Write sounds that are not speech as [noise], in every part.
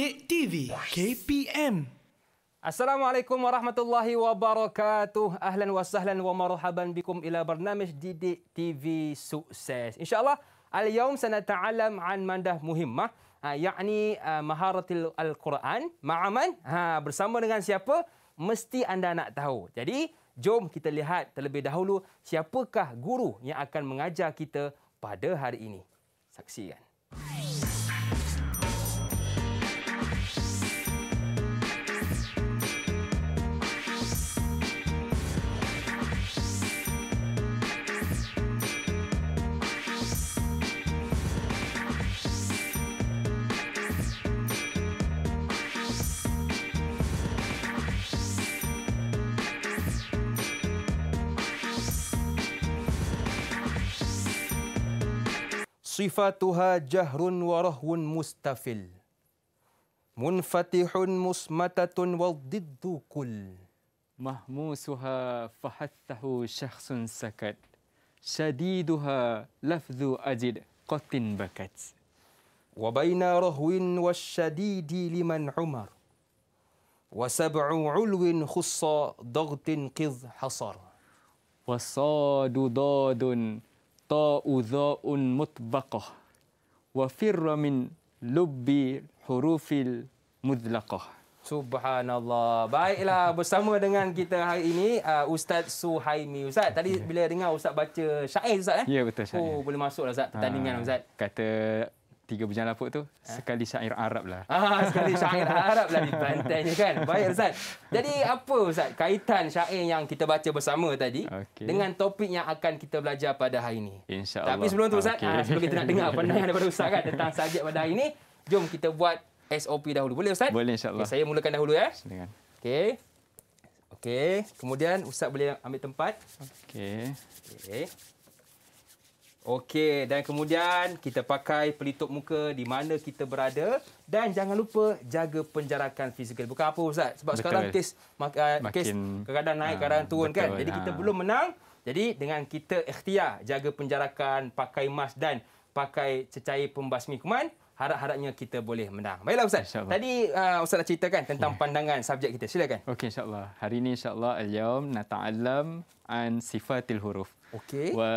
Update TV KPM. Assalamualaikum warahmatullahi wabarakatuh. Ahlan wa sahlan wa marhaban bikum ila barnamish Didik TV Sukses. InsyaAllah, al-yawm sana ta'alam an mandah muhimmah. Ha, yakni uh, maharatil al-Quran. Ma'aman, ha, bersama dengan siapa? Mesti anda nak tahu. Jadi, jom kita lihat terlebih dahulu siapakah guru yang akan mengajar kita pada hari ini. Saksikan. Saksikan. صفاتها جهر ورهو مستفل منفتح مصمتة والضد كل مهموسها فحثه شخص سكت شديدها لفظ أجد قط بكت وبين رهو والشديد لمن عمر وسبع علو خص ضغط قذ حصر والصاد ضاد الخطاء ذاء مطبقة وفر من لب حروف المذلقة Subhanallah. Baiklah bersama dengan kita hari ini uh, Ustaz Suhaimi. Ustaz tadi ya. bila dengar Ustaz baca syair Ustaz eh? Ya betul syair. Oh boleh masuklah Ustaz pertandingan ha, Ustaz. Kata tiga bujang lapuk tu ha? sekali syair Arab lah. Ah, sekali syair Arab lah di ni kan. Baik Ustaz. Jadi apa Ustaz kaitan syair yang kita baca bersama tadi okay. dengan topik yang akan kita belajar pada hari ini? Insya Allah. Tapi sebelum tu Ustaz, okay. ha, ah, sebelum kita nak dengar [laughs] pandangan daripada Ustaz kan tentang sajak pada hari ini, jom kita buat SOP dahulu. Boleh Ustaz? Boleh insyaAllah. Okay, saya mulakan dahulu ya. Dengan. Okay. Okay. Kemudian Ustaz boleh ambil tempat. Okay. Okay. Okey, dan kemudian kita pakai pelitup muka di mana kita berada dan jangan lupa jaga penjarakan fizikal. Bukan apa ustaz, sebab betul. sekarang kes eh, makin kadang naik, ha, kadang turun kan. Jadi kita ah. belum menang. Jadi dengan kita ikhtiar jaga penjarakan, pakai mask dan pakai cecair pembasmi kuman harap-harapnya kita boleh menang. Baiklah ustaz. Tadi uh, ustaz dah ceritakan tentang yeah. pandangan subjek kita. Silakan. Okey insya Hari ini insya-Allah al-yaum nata'allam an sifatil huruf. Okey. Wa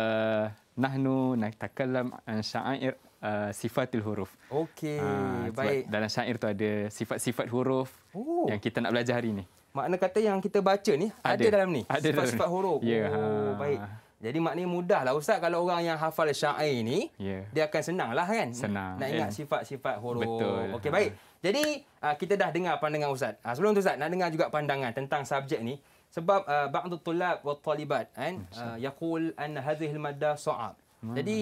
nahnu natakallam an eh, sya'ir uh, sifatil huruf. Okey, uh, baik. Dalam syair tu ada sifat-sifat huruf oh. yang kita nak belajar hari ni. Makna kata yang kita baca ni ada, ada dalam ni. sifat-sifat huruf. Ya, yeah. oh, ha. baik. Jadi maknanya mudahlah ustaz kalau orang yang hafal syair ini, yeah. dia akan senanglah kan Senang. nak ingat yeah. Kan? sifat-sifat huruf. Betul. Okey baik. Ha. Jadi ah, kita dah dengar pandangan ustaz. Ah, sebelum tu ustaz nak dengar juga pandangan tentang subjek ni sebab uh, ba'dut tulab wa talibat kan hmm, uh, yaqul anna hadhihi al-maddah su'ab hmm. jadi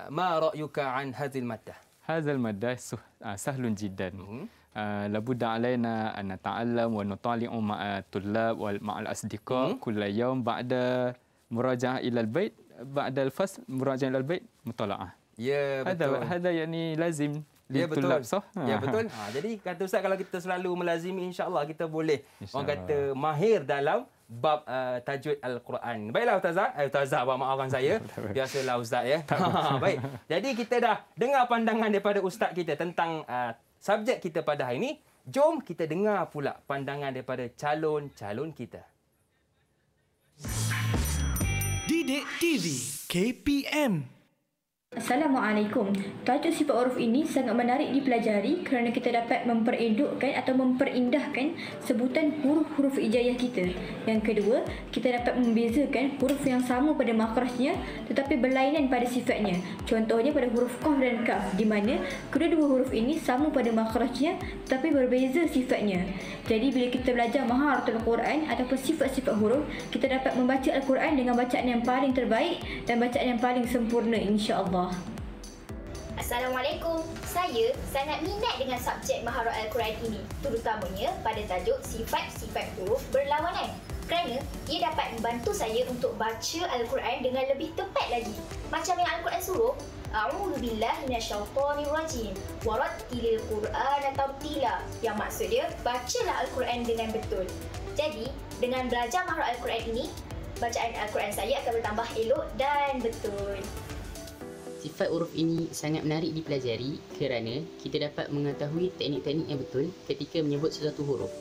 uh, ma ra'yuka an hadhihi al-maddah hadha al-maddah su- uh, sahlun jiddan hmm. uh, la budda alaina an nata'allam wa nutali'u ma'a tulab wal ma'al asdiqa hmm. kullal yawm ba'da muraja'ah ila al-bait ba'da al-fasl muraja'ah ila al-bait mutala'ah ya yeah, hadha, betul hadha yani lazim Ya betul. Tulab, so? Ya ah. betul. Ha jadi kata ustaz kalau kita selalu melazimi insya-Allah kita boleh insya orang kata mahir dalam bab uh, tajwid al-Quran. Baiklah ustazah, eh, ustazah buat maaf orang saya. [laughs] Biasalah ustaz ya. [laughs] [laughs] Baik. Jadi kita dah dengar pandangan daripada ustaz kita tentang uh, subjek kita pada hari ini. Jom kita dengar pula pandangan daripada calon-calon kita. Didik TV KPM Assalamualaikum. Tajuk sifat huruf ini sangat menarik dipelajari kerana kita dapat memperindukkan atau memperindahkan sebutan huruf-huruf ijayah kita. Yang kedua, kita dapat membezakan huruf yang sama pada makrasnya tetapi berlainan pada sifatnya. Contohnya pada huruf qaf dan kaf di mana kedua-dua huruf ini sama pada makrasnya tetapi berbeza sifatnya. Jadi bila kita belajar al Quran ataupun sifat-sifat huruf, kita dapat membaca Al-Quran dengan bacaan yang paling terbaik dan bacaan yang paling sempurna insya-Allah. Allah. Assalamualaikum. Saya sangat minat dengan subjek Maharaj Al-Quran ini, terutamanya pada tajuk sifat-sifat huruf berlawanan. Kerana ia dapat membantu saya untuk baca Al-Quran dengan lebih tepat lagi. Macam yang Al-Quran suruh, A'udhu billah minasyaitanir rajim Al Qur'an atau tila Yang maksud dia, bacalah Al-Quran dengan betul Jadi, dengan belajar mahrum Al-Quran ini Bacaan Al-Quran saya akan bertambah elok dan betul sifat huruf ini sangat menarik dipelajari kerana kita dapat mengetahui teknik-teknik yang betul ketika menyebut sesuatu huruf.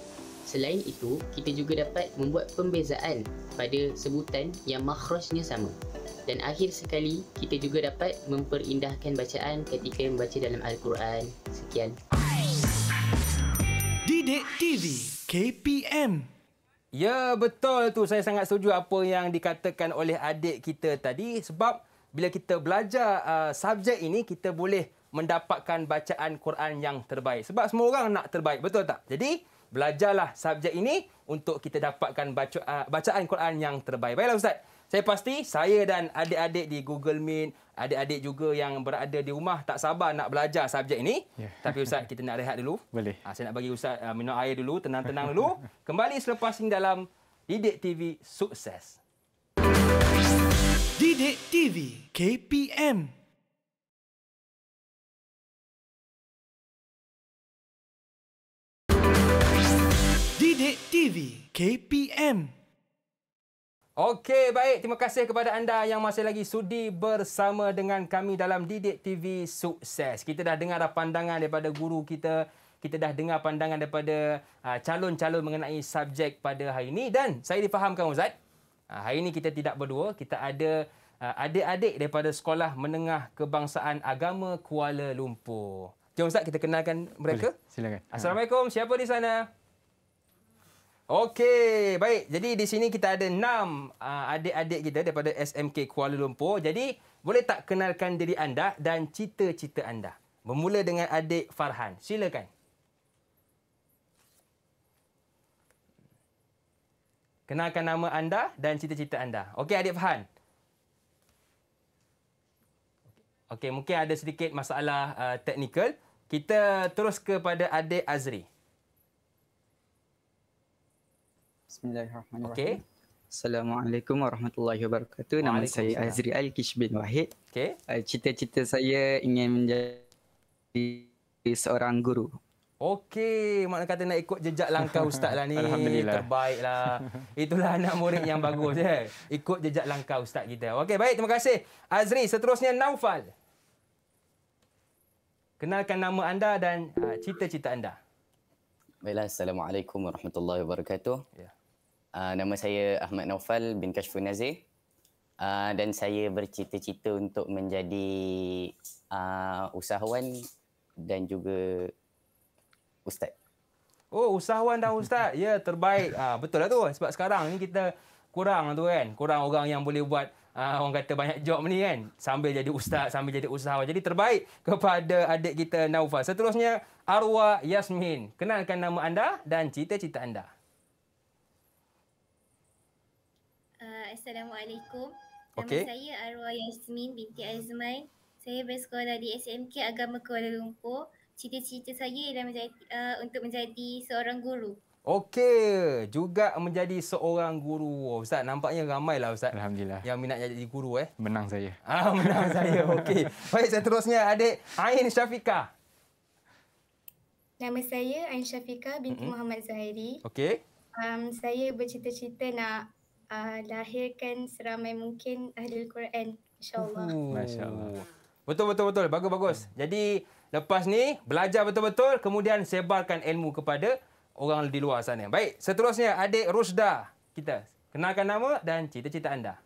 Selain itu, kita juga dapat membuat pembezaan pada sebutan yang makhrajnya sama. Dan akhir sekali, kita juga dapat memperindahkan bacaan ketika membaca dalam Al-Quran. Sekian. Didik TV KPM Ya betul tu saya sangat setuju apa yang dikatakan oleh adik kita tadi sebab bila kita belajar uh, subjek ini kita boleh mendapatkan bacaan Quran yang terbaik sebab semua orang nak terbaik betul tak jadi belajarlah subjek ini untuk kita dapatkan baca, uh, bacaan Quran yang terbaik baiklah ustaz saya pasti saya dan adik-adik di Google Meet adik-adik juga yang berada di rumah tak sabar nak belajar subjek ini yeah. tapi ustaz kita nak rehat dulu boleh uh, saya nak bagi ustaz uh, minum air dulu tenang-tenang dulu [laughs] kembali selepas ini dalam Didik TV sukses Thank you Didik TV KPM Didik TV KPM Okey, baik. Terima kasih kepada anda yang masih lagi sudi bersama dengan kami dalam Didik TV Sukses. Kita dah dengar dah pandangan daripada guru kita. Kita dah dengar pandangan daripada ah, calon-calon mengenai subjek pada hari ini. Dan saya difahamkan, Ustaz. Ah, hari ini kita tidak berdua, kita ada ah, adik-adik daripada Sekolah Menengah Kebangsaan Agama Kuala Lumpur. Jom Ustaz, kita kenalkan mereka. Boleh. Silakan. Assalamualaikum, siapa di sana? Okey, baik. Jadi di sini kita ada enam ah, adik-adik kita daripada SMK Kuala Lumpur. Jadi boleh tak kenalkan diri anda dan cita-cita anda? Bermula dengan adik Farhan. Silakan. Kenalkan nama anda dan cita-cita anda. Okey, Adik Fahan. Okey, mungkin ada sedikit masalah uh, teknikal. Kita terus kepada Adik Azri. Bismillahirrahmanirrahim. Okay. Assalamualaikum warahmatullahi wabarakatuh. Nama saya Azri Al-Kish bin Wahid. Okay. Uh, cita-cita saya ingin menjadi seorang guru. Okey, maknanya kata nak ikut jejak langkah ustaz lah ni. Alhamdulillah. Terbaik lah. Itulah anak murid yang bagus. Eh. Ikut jejak langkah ustaz kita. Okey, baik. Terima kasih. Azri, seterusnya Naufal. Kenalkan nama anda dan ah, cita-cita anda. Baiklah, Assalamualaikum warahmatullahi wabarakatuh. Ya. Uh, nama saya Ahmad Naufal bin Kashfun Nazir. Uh, dan saya bercita-cita untuk menjadi uh, usahawan dan juga ustaz. Oh, usahawan dah ustaz. ya, yeah, terbaik. Ha, betul lah tu. Sebab sekarang ni kita kurang tu kan. Kurang orang yang boleh buat uh, orang kata banyak job ni kan. Sambil jadi ustaz, sambil jadi usahawan. Jadi terbaik kepada adik kita Naufal. Seterusnya, Arwa Yasmin. Kenalkan nama anda dan cita-cita anda. Uh, Assalamualaikum. Okay. Nama saya Arwa Yasmin binti Azman. Saya bersekolah di SMK Agama Kuala Lumpur cita-cita saya ialah menjadi uh, untuk menjadi seorang guru. Okey, juga menjadi seorang guru. Oh, Ustaz, nampaknya ramai ramailah Ustaz. Alhamdulillah. Yang minat jadi guru eh. Menang saya. Ah, menang saya. Okey. Baik, seterusnya adik Ain Syafika. Nama saya Ain Syafika binti mm-hmm. Muhammad Zahiri. Okey. Um, saya bercita-cita nak uh, lahirkan seramai mungkin ahli Al-Quran. InsyaAllah. Uhuh. Masya-Allah. Betul betul betul. Bagus bagus. Jadi Lepas ni, belajar betul-betul. Kemudian sebarkan ilmu kepada orang di luar sana. Baik, seterusnya adik Rusda kita. Kenalkan nama dan cita-cita anda.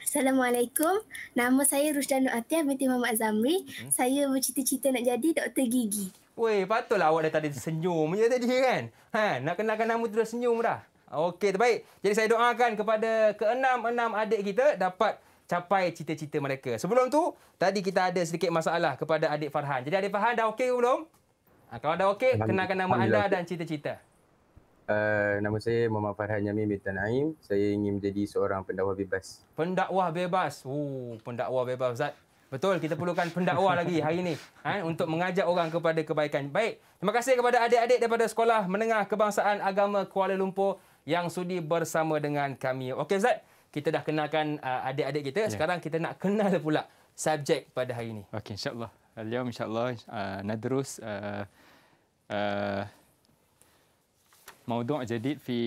Assalamualaikum. Nama saya Rusda Nur Atiyah binti Muhammad Zamri. Hmm. Saya bercita-cita nak jadi doktor gigi. Woi, patutlah awak dah tadi senyum je tadi kan? Ha, nak kenalkan nama tu dah senyum dah. Okey, terbaik. Jadi saya doakan kepada keenam-enam adik kita dapat capai cita-cita mereka. Sebelum tu, tadi kita ada sedikit masalah kepada adik Farhan. Jadi adik Farhan dah okey ke belum? Ha, kalau dah okey, kenalkan nama anda dan cita-cita. Uh, nama saya Muhammad Farhan Yamin bin Naim. Saya ingin menjadi seorang pendakwah bebas. Pendakwah bebas. Oh, pendakwah bebas Zat. Betul, kita perlukan pendakwah lagi hari ini ha, untuk mengajak orang kepada kebaikan. Baik, terima kasih kepada adik-adik daripada Sekolah Menengah Kebangsaan Agama Kuala Lumpur yang sudi bersama dengan kami. Okey, Zat kita dah kenalkan uh, adik-adik kita. Yeah. Sekarang kita nak kenal pula subjek pada hari ini. Okey, insyaAllah. Aliyah, insyaAllah. Uh, Nadrus. Uh, uh, Maudu' jadid fi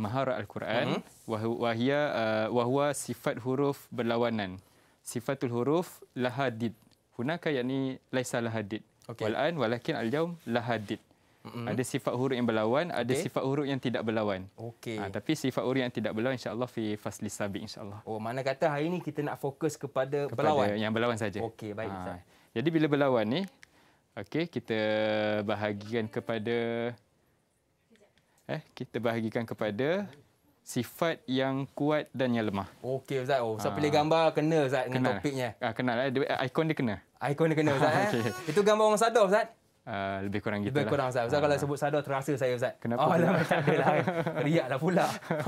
maharat Al-Quran. Uh-huh. Wahia, uh, wahua sifat huruf berlawanan. Sifatul huruf lahadid. Hunaka yakni laisa lahadid. Okay. Wal'an walakin al-yawm lahadid. Mm-hmm. Ada sifat huruf yang berlawan, ada sifat huruf yang tidak berlawan. Okey. Ha, tapi sifat huruf yang tidak berlawan insya-Allah fi fasli sabiq insya-Allah. Oh, mana kata hari ini kita nak fokus kepada, kepada berlawan. Kepada yang berlawan saja. Okey, baik. Ha. Jadi bila berlawan ni okey kita bahagikan kepada eh kita bahagikan kepada sifat yang kuat dan yang lemah. Okey Ustaz. Oh, Ustaz ah. pilih gambar kena Ustaz dengan topiknya. Ah ha, kenal. Lah. Ikon dia kena. Ikon dia kena Ustaz. okay. [laughs] eh. Itu gambar orang sadar Ustaz. Uh, lebih kurang gitu. Lebih kurang Ustaz. Ustaz uh, kalau sebut sadar terasa saya Ustaz. Kenapa? Oh, lah, tak ada lah. [laughs] Riak lah pula.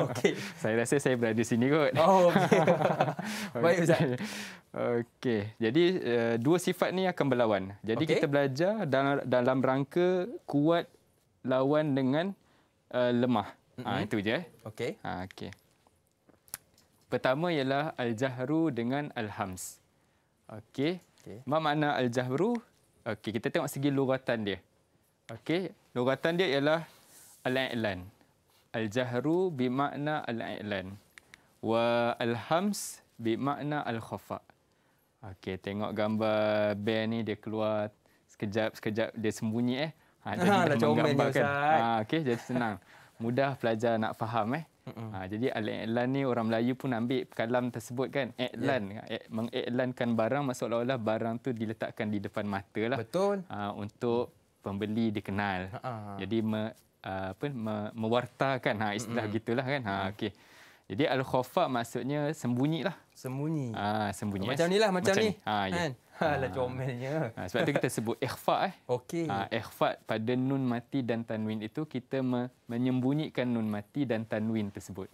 Okay. saya rasa saya berada di sini kot. Oh, okey. [laughs] [laughs] Baik Ustaz. Okay. Jadi uh, dua sifat ni akan berlawan. Jadi okay. kita belajar dalam, dalam rangka kuat lawan dengan uh, lemah. Mm-hmm. Ha, itu je. Eh. Okey. Ha, okey. Pertama ialah Al-Jahru dengan Al-Hams. Okey. Okay. Mak makna Al-Jahru Okey, kita tengok segi luratan dia. Okey, luratan dia ialah al-i'lan. Al-jahru bermakna al-i'lan. Wa al-hams bermakna al-khafa. Okey, tengok gambar bear ni dia keluar sekejap sekejap dia sembunyi eh. Ha, jadi ha, [laughs] dah menggambarkan. Eh. Ha, okey, jadi senang. Mudah pelajar nak faham eh. Ha, jadi al-i'lan ni orang Melayu pun ambil kalam tersebut kan. I'lan. Yeah. Ya. Mengiklankan barang maksud seolah barang tu diletakkan di depan mata lah. Betul. Ha, untuk pembeli dikenal. Ha, ha. ha. Jadi me, ha, apa, me, mewartakan ha, istilah mm. gitulah kan. Ha, mm. okay. Jadi al-khofa maksudnya sembunyi lah. Sembunyi. Ha, sembunyi. Macam ni lah, macam, macam ni. ni. Ha, yeah. Kan? Ah. Alah comelnya. Ha, sebab itu kita sebut ikhfa. Eh. Okey. Ha, ikhfa pada nun mati dan tanwin itu kita me- menyembunyikan nun mati dan tanwin tersebut.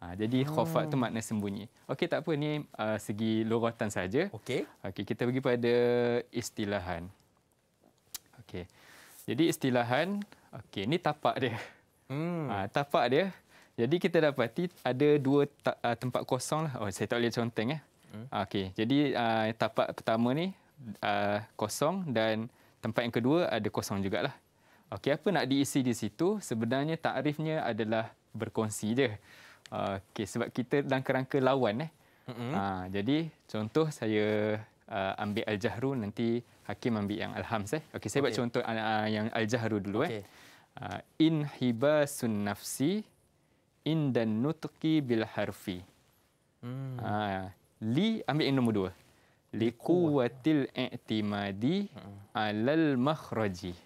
Ha, jadi hmm. khofa tu makna sembunyi. Okey tak apa ni uh, segi lorotan saja. Okey. Okey kita pergi pada istilahan. Okey. Jadi istilahan okey ni tapak dia. Hmm. Ha, tapak dia. Jadi kita dapati ada dua tempat kosong lah. Oh saya tak boleh conteng eh. Mm-hmm. Okey, jadi uh, ah, tapak pertama ni uh, kosong dan tempat yang kedua ada kosong juga lah. Okey, apa nak diisi di situ? Sebenarnya takrifnya adalah berkongsi je. Okey, sebab kita dalam kerangka lawan eh. Mm-hmm. Uh, jadi contoh saya uh, ambil Al-Jahru nanti Hakim ambil yang Al-Hams eh. Okey, saya okay. buat contoh uh, yang Al-Jahru dulu okay. eh. Uh, in hibasun nafsi indan nutqi bil harfi. Hmm. Uh, li ambil yang nombor dua. Li kuwatil i'timadi alal makhraji.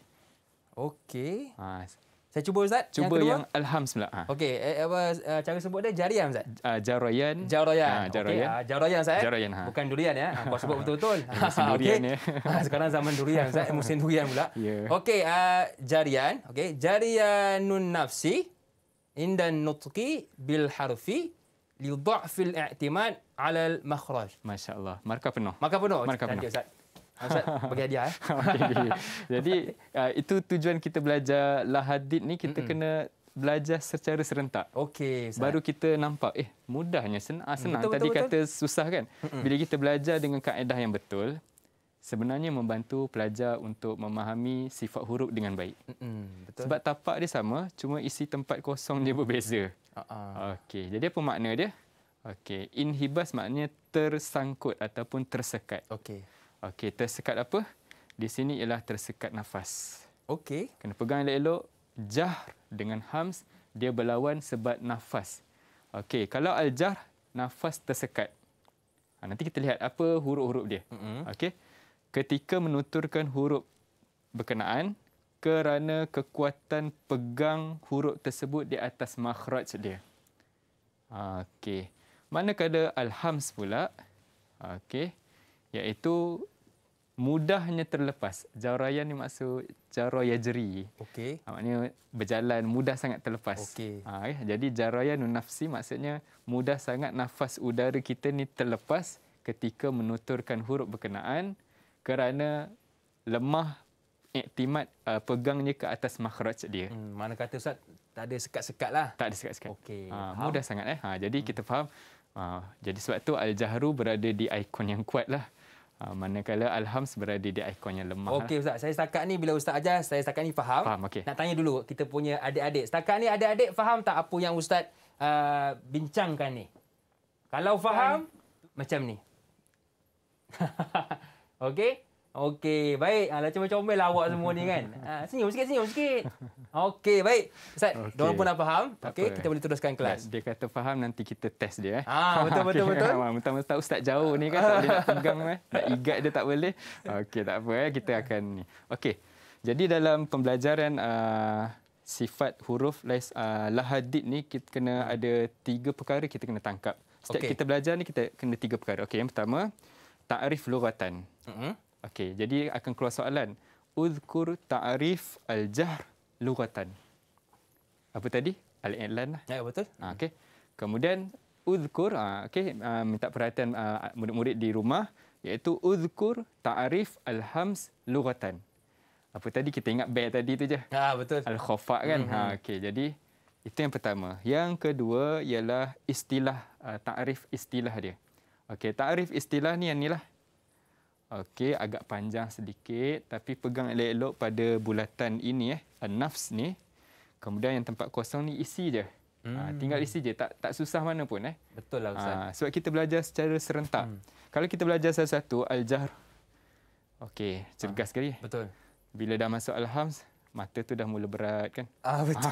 Okey. Ha. Saya cuba Ustaz. Cuba yang, yang alhamdulillah. Ha. Okey, eh, apa uh, cara sebut dia? Jarian Ustaz. Uh, ah, jarayan. Jarayan. Ha, ah, jarayan. Okay. Uh, ah, jarayan Ustaz. Eh? Jarayan. Ha. Bukan durian ya. Kau sebut [laughs] betul-betul. Ha. durian ya. Okay. [laughs] Ha. sekarang zaman durian Ustaz. Eh, musim durian pula. Yeah. Okey, uh, jarian. Okey, jarianun nafsi indan nutqi bil harfi li dha'fil i'timad 'ala al makhraj. Masya-Allah. Markah penuh. Markah penuh. Markah penuh. Ustaz. Ustaz bagi hadiah eh. [laughs] Jadi [laughs] uh, itu tujuan kita belajar la hadid ni kita mm-hmm. kena belajar secara serentak. Okey, baru kita nampak eh mudahnya senang ah, senang betul, tadi betul, kata betul. susah kan. Mm-hmm. Bila kita belajar dengan kaedah yang betul, sebenarnya membantu pelajar untuk memahami sifat huruf dengan baik. Mm-hmm, betul. Sebab tapak dia sama, cuma isi tempat kosong dia mm. berbeza. Uh-uh. Okey, jadi apa makna dia? Okey, inhibas maknanya tersangkut ataupun tersekat. Okay. Okay, tersekat apa? Di sini ialah tersekat nafas. Okay. Kena pegang elok-elok. Jahr dengan hams, dia berlawan sebab nafas. Okay. kalau al-jahr, nafas tersekat. Ha, nanti kita lihat apa huruf-huruf dia. Mm-hmm. Okey ketika menuturkan huruf berkenaan kerana kekuatan pegang huruf tersebut di atas makhraj dia. Okey. Manakala alhams pula, okey, iaitu mudahnya terlepas. Jarayan ni maksud jaraya jeri. Okey. Ha, maknanya berjalan mudah sangat terlepas. Okey. Ha, jadi jarayan nafsi maksudnya mudah sangat nafas udara kita ni terlepas ketika menuturkan huruf berkenaan kerana lemah iktimat uh, pegangnya ke atas makhraj dia. Hmm, mana kata Ustaz, tak ada sekat-sekat lah. Tak ada sekat-sekat. Okay. Ah, ha, mudah sangat. Eh? Ha, jadi hmm. kita faham. Ha, jadi sebab tu Al-Jahru berada di ikon yang kuat lah. Ha, manakala hams berada di ikon yang lemah. Okey lah. Ustaz, saya setakat ni bila Ustaz ajar, saya setakat ni faham. faham okay. Nak tanya dulu kita punya adik-adik. Setakat ni adik-adik faham tak apa yang Ustaz uh, bincangkan ni? Kalau faham, Hai. macam ni. [laughs] Okey? Okey, baik. Ha, lah comel-comel lah awak semua ni kan. Ha, senyum sikit, senyum sikit. Okey, baik. Ustaz, okay. diorang pun dah faham. Okey, kita boleh teruskan kelas. Dia kata faham, nanti kita test dia. Eh. Ah, betul, [laughs] okay. Ah, betul, betul, betul. Mentang Ustaz jauh ni kan, tak boleh nak pegang. Eh. Nak igat dia tak boleh. Okey, tak apa. Eh. Kita akan ni. Okey, jadi dalam pembelajaran uh, sifat huruf uh, lahadid ni, kita kena ada tiga perkara kita kena tangkap. Setiap okay. kita belajar ni, kita kena tiga perkara. Okey, yang pertama, ta'rif lughatan. Uh-huh. Okey, jadi akan keluar soalan. Uzkur ta'rif al-jahr lughatan. Apa tadi? Al-i'lan lah. Ya, betul. Ha, okey. Kemudian uzkur, ah, okay, ah, minta perhatian murid-murid di rumah iaitu uzkur ta'rif al-hams lughatan. Apa tadi kita ingat bear tadi tu je. Ha, betul. Al-khafa kan. Uh-huh. okey. Jadi itu yang pertama. Yang kedua ialah istilah uh, ta'rif istilah dia. Okey, ta'rif istilah ni yang ni lah. Okey, agak panjang sedikit tapi pegang elok-elok pada bulatan ini eh, nafs ni. Kemudian yang tempat kosong ni isi je. Ah, hmm. Ha, tinggal isi je, tak tak susah mana pun eh. Betul lah ustaz. Ha, sebab kita belajar secara serentak. Hmm. Kalau kita belajar satu-satu al-jahr. Okey, cergas ha, sekali. Betul. Bila dah masuk alhamz, mata tu dah mula berat kan. Ah [laughs] betul.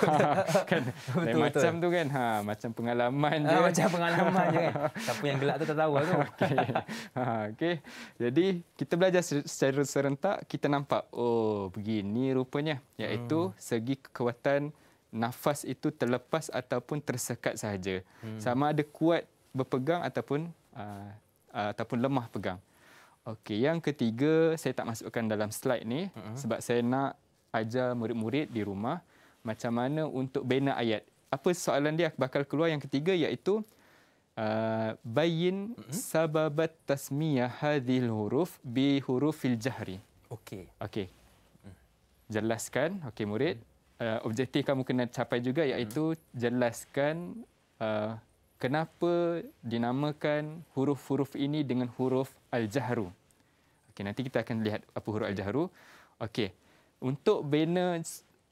kan. betul, betul. Macam tu kan. Ha macam pengalaman ah, je. Kan? macam pengalaman je kan. [laughs] Siapa yang gelak tu tak tahu lah tu. [laughs] okay. Ha okey. Jadi kita belajar secara serentak kita nampak oh begini rupanya iaitu hmm. segi kekuatan nafas itu terlepas ataupun tersekat sahaja. Hmm. Sama ada kuat berpegang ataupun uh, uh, ataupun lemah pegang. Okey, yang ketiga saya tak masukkan dalam slide ni uh-huh. sebab saya nak ajar murid-murid di rumah macam mana untuk bina ayat. Apa soalan dia bakal keluar yang ketiga iaitu uh, bayin mm-hmm. sababat tasmiyah hadhil huruf bi hurufil jahri. Okey. Okey. Mm. Jelaskan, okey murid. Mm. Uh, objektif kamu kena capai juga iaitu mm-hmm. jelaskan uh, kenapa dinamakan huruf-huruf ini dengan huruf al-jahru. Okey, nanti kita akan lihat apa huruf al-jahru. Okey untuk banner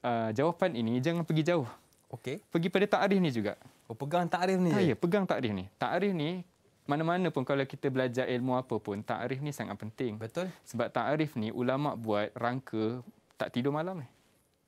uh, jawapan ini jangan pergi jauh. Okey. Pergi pada takrif ni juga. Oh, pegang takrif ni. Ha, ya, pegang takrif ni. Takrif ni mana-mana pun kalau kita belajar ilmu apa pun, takrif ni sangat penting. Betul. Sebab takrif ni ulama buat rangka tak tidur malam ni. [laughs]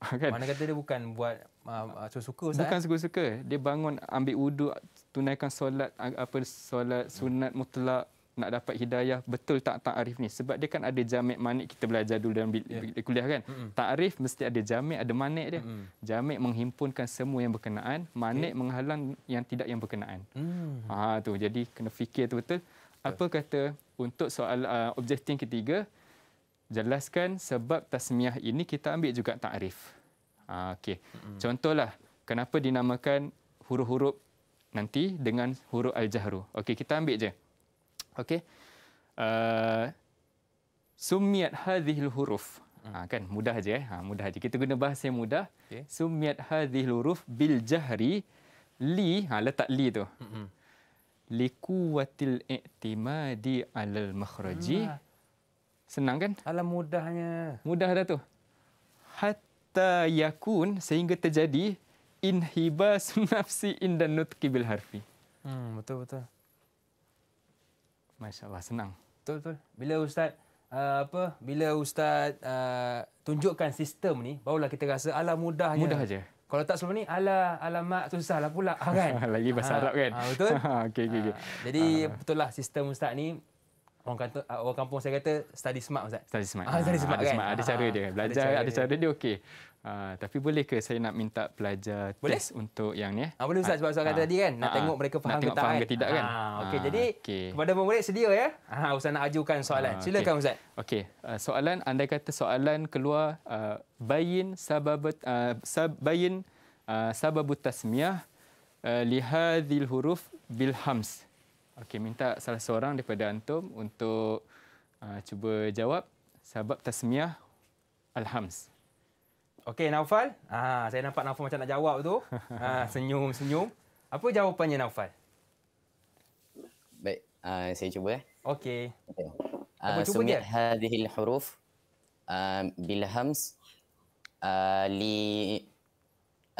Ah, kan? Mana kata dia bukan buat uh, ah, suka Ustaz? Bukan eh? suka-suka. Dia bangun ambil wuduk, tunaikan solat apa solat sunat mutlak, nak dapat hidayah betul tak ta'rif ni sebab dia kan ada jamak manik kita belajar dulu dalam yeah. kuliah kan mm-hmm. ta'rif mesti ada jamak ada manik dia mm-hmm. jamik menghimpunkan semua yang berkenaan manik okay. Ya. menghalang yang tidak yang berkenaan mm. ha tu jadi kena fikir tu betul apa yeah. kata untuk soal uh, objektif ketiga jelaskan sebab tasmiyah ini kita ambil juga ta'rif ha okey mm-hmm. contohlah kenapa dinamakan huruf-huruf nanti dengan huruf al-jahru okey kita ambil je Okey. Uh, sumiat hadhil huruf. Ha, kan mudah aja eh. Ha, mudah aja. Kita guna bahasa yang mudah. Okay. Sumiat hadhil huruf bil jahri li ha letak li tu. Hmm. Li kuwatil i'timadi alal makhraji. Hmm. Senang kan? Alam mudahnya. Mudah dah tu. Hatta yakun sehingga terjadi inhibas [laughs] nafsi indan nutqi bil harfi. Hmm, betul betul. Masya Allah, senang. Betul, betul. Bila Ustaz Uh, apa bila ustaz uh, tunjukkan sistem ni barulah kita rasa ala mudahnya mudah aja kalau tak sebelum ni ala susah lah pula ah, kan [laughs] lagi bahasa arab kan uh, betul [laughs] okey okey okay. uh, jadi uh. betul lah sistem ustaz ni orang kata orang kampung saya kata study smart ustaz study smart uh, study smart, uh, kan? smart ada cara dia belajar ada ada cara dia, dia okey Ah, tapi boleh ke saya nak minta pelajar boleh? test untuk yang ni? Eh? Ha, boleh Ustaz sebab Ustaz ha, ah, tadi kan? Nak ha, tengok mereka faham, nak tengok faham tak, kan? tidak kan? kan? Ha, okay, ha, jadi okay. kepada pemurid sedia ya? Ha, Ustaz nak ajukan soalan. Ha, Silakan okay. Ustaz. Okay. Uh, soalan, andai kata soalan keluar bayin sababut uh, sab, bayin uh, tasmiyah uh, lihadil huruf bilhams. Okay, minta salah seorang daripada antum untuk uh, cuba jawab sabab tasmiyah alhams. Okey, Naufal. Ah, saya nampak Naufal macam nak jawab tu. [laughs] Ah, senyum, senyum. Apa jawapannya Naufal? Baik, uh, saya cuba eh. Okey. Okay. Ah, uh, Sumi hadhihi al-huruf uh, ah, bil hams uh, li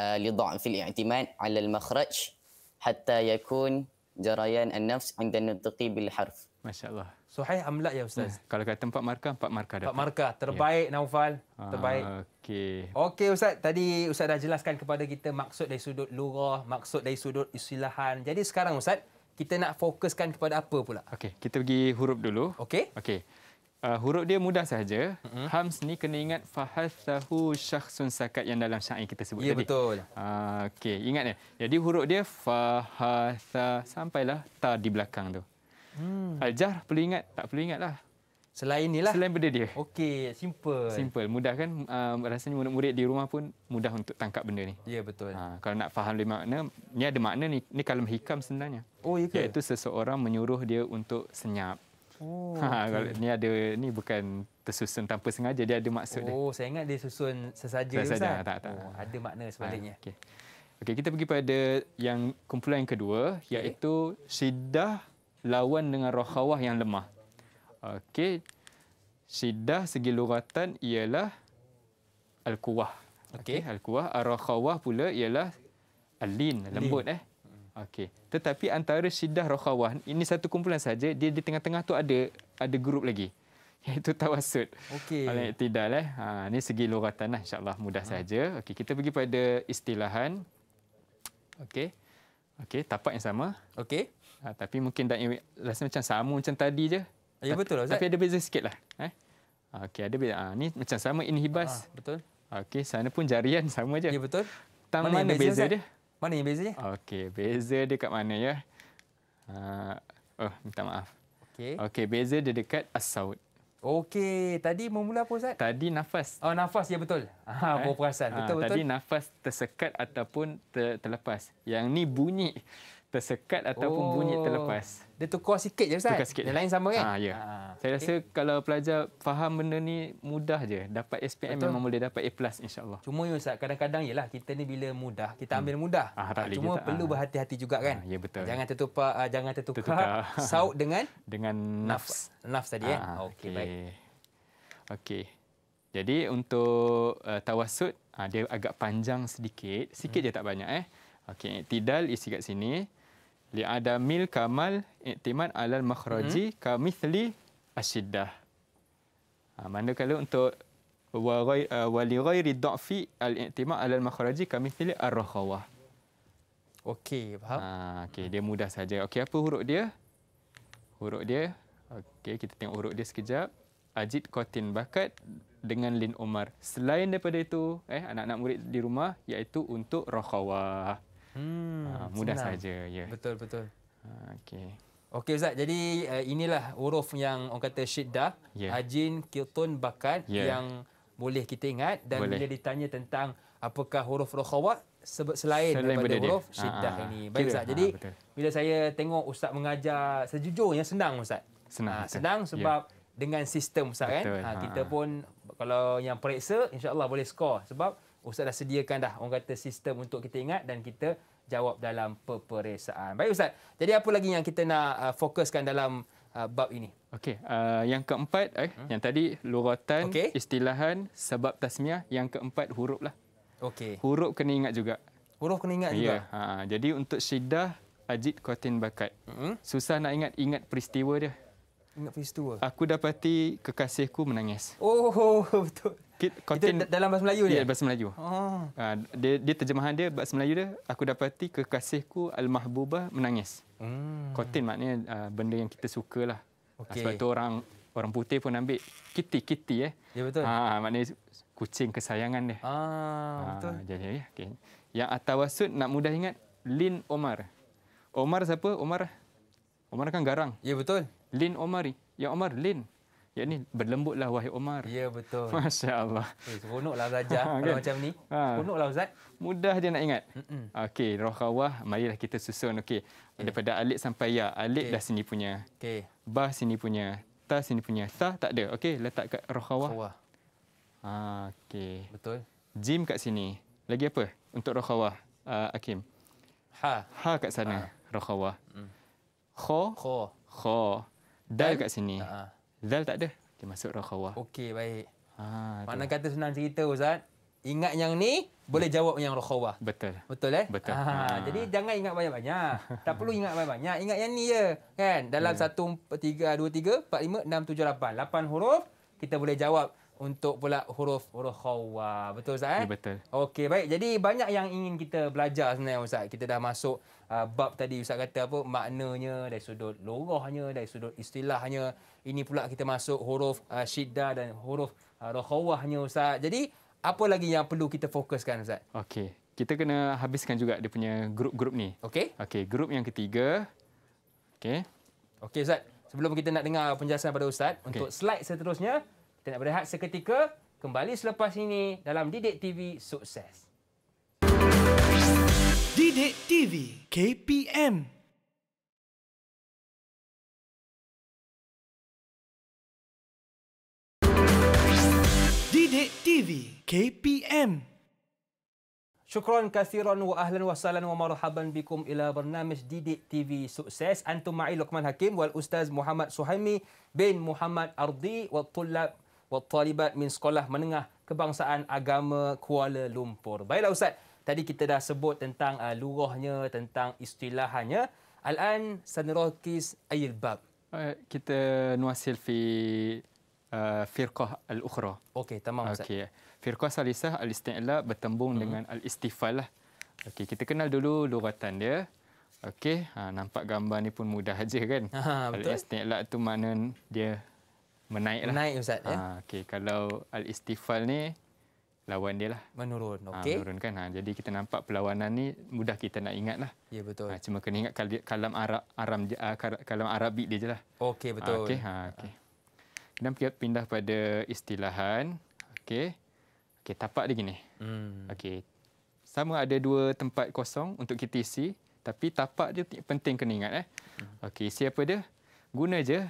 uh, li dha'f al-i'timad 'ala makhraj hatta yakun jarayan an-nafs 'inda an-nutqi Masya-Allah. Sohaih amlak ya Ustaz? Eh, kalau kata empat markah, empat markah dapat. Empat markah. Ya. Terbaik ya. Naufal. Ah, terbaik. Okey. Okey Ustaz. Tadi Ustaz dah jelaskan kepada kita maksud dari sudut lurah, maksud dari sudut istilahan. Jadi sekarang Ustaz, kita nak fokuskan kepada apa pula? Okey. Kita pergi huruf dulu. Okey. Okey. Uh, huruf dia mudah saja. Mm-hmm. Hams ni kena ingat fahathahu syakhsun sakat yang dalam syair kita sebut ya, tadi. Ya, betul. Uh, Okey, ingat ya. Jadi huruf dia fahatha sampailah ta di belakang tu. Hmm. Al-Jahr perlu ingat, tak perlu ingat lah. Selain lah. Selain benda dia. Okey, simple. Simple, mudah kan? Um, rasanya murid-murid di rumah pun mudah untuk tangkap benda ni. Ya, betul. Ha, kalau nak faham lima makna, ni ada makna ni. Ni kalam hikam sebenarnya. Oh, ya ke? Iaitu seseorang menyuruh dia untuk senyap. Oh, ha, ah, okay. kalau ni ada ni bukan tersusun tanpa sengaja dia ada maksud oh, dia. Oh, saya ingat dia susun sesaja Sesaja, tak, tak, tak. Oh, ada makna sebaliknya. Ha, Okey. Okey, kita pergi pada yang kumpulan yang kedua okay. iaitu sidah lawan dengan roh yang lemah. Okey. Sidah segi lugatan ialah al-quwah. Okey, okay. al-quwah arah khawah pula ialah al-lin, lembut eh. Okey. Tetapi antara sidah roh ini satu kumpulan saja, dia di tengah-tengah tu ada ada grup lagi [laughs] iaitu tawasud. Okey. Alai tidal eh. Ha ni segi lugatan lah insya-Allah mudah ha. saja. Okey, kita pergi pada istilahan. Okey. Okey, tapak yang sama. Okey. Ha, tapi mungkin dah rasa macam sama macam tadi je. Ya betul lah Tapi ada beza sikitlah. Eh. Ha, okey, ada beza. Ha, macam sama inhibas. Ha, betul. Okey, sana pun jarian [laughs] sama je. Ya betul. Tang mana, mana beza, dia? Mana yang beza dia? Okey, beza dia kat mana ya? Ha, oh, minta maaf. Okey. Okey, beza dia dekat as-saud. Okey, tadi memula apa Ustaz? Tadi nafas. Oh, nafas ya betul. Ha, eh? apa perasan? Ha, betul. Tadi nafas tersekat ataupun ter- terlepas. Yang ni bunyi tersekat ataupun oh. bunyi terlepas. Dia tukar sikit je Ustaz? Tukar sikit Yang lain sama kan? Ha, ya. Ha. Saya okay. rasa kalau pelajar faham benda ni mudah je. Dapat SPM Betul. memang boleh dapat A+, plus, insya Allah. Cuma ya Ustaz, kadang-kadang ialah kita ni bila mudah, kita ambil hmm. mudah. Ah, tak ah, Cuma tak, perlu berhati-hati juga kan? Ah, ya, betul. Jangan tertukar, uh, jangan tertukar, tertukar. [laughs] saut dengan? [laughs] Dengan nafs. Nafs tadi ya? Ah, eh? Okey, okay. baik. Okey. Jadi untuk uh, tawasud, uh, dia agak panjang sedikit. Sikit hmm. je tak banyak eh. Okey, tidal isi kat sini li adamil kamal i'timad alal makhraji hmm. ka mithli asiddah ha, manakala untuk wa ghair eh, wa ghairi dha'fi al i'timad alal makhraji ka mithli ar-rakhawa okey faham ha, Okay, dia mudah saja okey apa huruf dia huruf dia okey kita tengok huruf dia sekejap ajid qatin bakat dengan lin umar selain daripada itu eh anak-anak murid di rumah iaitu untuk rakhawah Hmm, uh, mudah saja ya. Yeah. Betul betul. Uh, Okey. Okey ustaz, jadi uh, inilah huruf yang orang kata syiddah, yeah. ajin, kilton, bakat yeah. yang boleh kita ingat dan boleh. bila ditanya tentang apakah huruf rukhawat selain, selain daripada huruf dia. Ah, syiddah Aa, ini. Baik kira. ustaz. Jadi Aa, bila saya tengok ustaz mengajar sejujurnya senang ustaz. Senang. Ha, senang ya. sebab yeah. dengan sistem ustaz kan? betul. kan. Ha, kita Aa. pun kalau yang periksa insya-Allah boleh skor sebab Ustaz dah sediakan dah orang kata sistem untuk kita ingat dan kita jawab dalam peperiksaan. Baik Ustaz, jadi apa lagi yang kita nak uh, fokuskan dalam uh, bab ini? Okey, uh, yang keempat, eh, hmm? yang tadi luratan, okay. istilahan, sebab tasmiah, yang keempat huruf lah. Okey. Huruf kena ingat juga. Huruf kena ingat yeah. juga? Ya, ha, ha. jadi untuk syidah, ajit kotin bakat. Hmm? Susah nak ingat, ingat peristiwa dia. Ingat peristiwa? Aku dapati kekasihku menangis. Oh, [laughs] betul. Kit, content, itu dalam bahasa Melayu dia? Ya, bahasa Melayu. Oh. Uh, dia, dia terjemahan dia, bahasa Melayu dia, aku dapati kekasihku Al-Mahbubah menangis. Hmm. Kotin maknanya uh, benda yang kita sukalah. Ah, okay. Sebab itu orang orang putih pun ambil kiti kiti eh. Ya betul. Ha maknanya kucing kesayangan dia. Ah ha, betul. Jadi ya okey. Yang atawasud nak mudah ingat Lin Omar. Omar siapa? Omar. Omar kan garang. Ya betul. Lin Omari. Ya Omar Lin. Ya ni berlembutlah wahai Omar. Ya betul. Masya-Allah. Eh, seronoklah belajar [laughs] ha, kan? macam ni. Ha. Seronoklah ustaz. Mudah je nak ingat. Okey, rokhawah marilah kita susun okey. Okay. Eh. Daripada alif sampai ya, alif okay. dah sini punya. Okey. Ba sini punya. Ta sini punya. Ta tak ada. Okey, letak kat rokhawah. Rokhawah. Ha, okey. Betul. Jim kat sini. Lagi apa? Untuk rokhawah. Uh, ha, Akim. Ha. Ha kat sana. Ha. Rokhawah. Hmm. Kho. Kho. Kho. Dal kat sini. Ha. ha. Zal tak ada. Dia masuk Rakhawah. Okey, baik. Ha, ah, Mana kata senang cerita Ustaz? Ingat yang ni boleh jawab yang Rakhawah. Betul. Betul eh? Betul. Ha, ha. jadi jangan ingat banyak-banyak. tak perlu ingat banyak-banyak. Ingat yang ni je. Kan? Dalam hmm. satu tiga dua tiga empat lima enam tujuh lapan lapan huruf kita boleh jawab untuk pula huruf huruf khawa. Betul Ustaz? Eh? Ya, betul. Okey, baik. Jadi banyak yang ingin kita belajar sebenarnya Ustaz. Kita dah masuk uh, bab tadi Ustaz kata apa? Maknanya dari sudut logahnya, dari sudut istilahnya. Ini pula kita masuk huruf uh, syiddah dan huruf uh, khawahnya Ustaz. Jadi apa lagi yang perlu kita fokuskan Ustaz? Okey. Kita kena habiskan juga dia punya grup-grup ni. Okey. Okey, grup yang ketiga. Okey. Okey Ustaz. Sebelum kita nak dengar penjelasan daripada Ustaz okay. untuk slide seterusnya, kita nak berehat seketika. Kembali selepas ini dalam Didik TV Sukses. Didik TV KPM Didik TV KPM Syukran kathiran wa ahlan wa salam wa marhaban bikum ila bernamis Didik TV Sukses. Antum ma'i Luqman Hakim wal Ustaz Muhammad Suhaimi bin Muhammad Ardi wa tulab wattalibat min sekolah menengah kebangsaan agama Kuala Lumpur. Baiklah Ustaz, tadi kita dah sebut tentang uh, lurahnya, tentang istilahannya. Al-an sanurakis ayil bab. Eh, kita nuasil fi uh, firqah al-ukhra. Okey, tamam Ustaz. Okey. Firqah salisah al-istila bertembung hmm. dengan al-istifal lah. Okey, kita kenal dulu luratan dia. Okey, ha, nampak gambar ni pun mudah aja kan. Ha, [laughs] betul. Al-istila tu mana dia menaik lah. Menaik Ustaz. Ya? Ha, okay. Kalau Al-Istifal ni, lawan dia lah. Menurun. Okay. Ha, menurun kan. Ha, jadi kita nampak perlawanan ni mudah kita nak ingat lah. Ya betul. Ha, cuma kena ingat kal- kalam, Arab, Aram, ah, kalam Arabik dia je lah. Okey ha, betul. Ha, okay. Ha, okay. Ha. Kita pindah pada istilahan. Okey, Okay tapak dia gini. Hmm. Okay. Sama ada dua tempat kosong untuk kita isi. Tapi tapak dia penting kena ingat. Eh. Hmm. Okay, isi apa dia? Guna je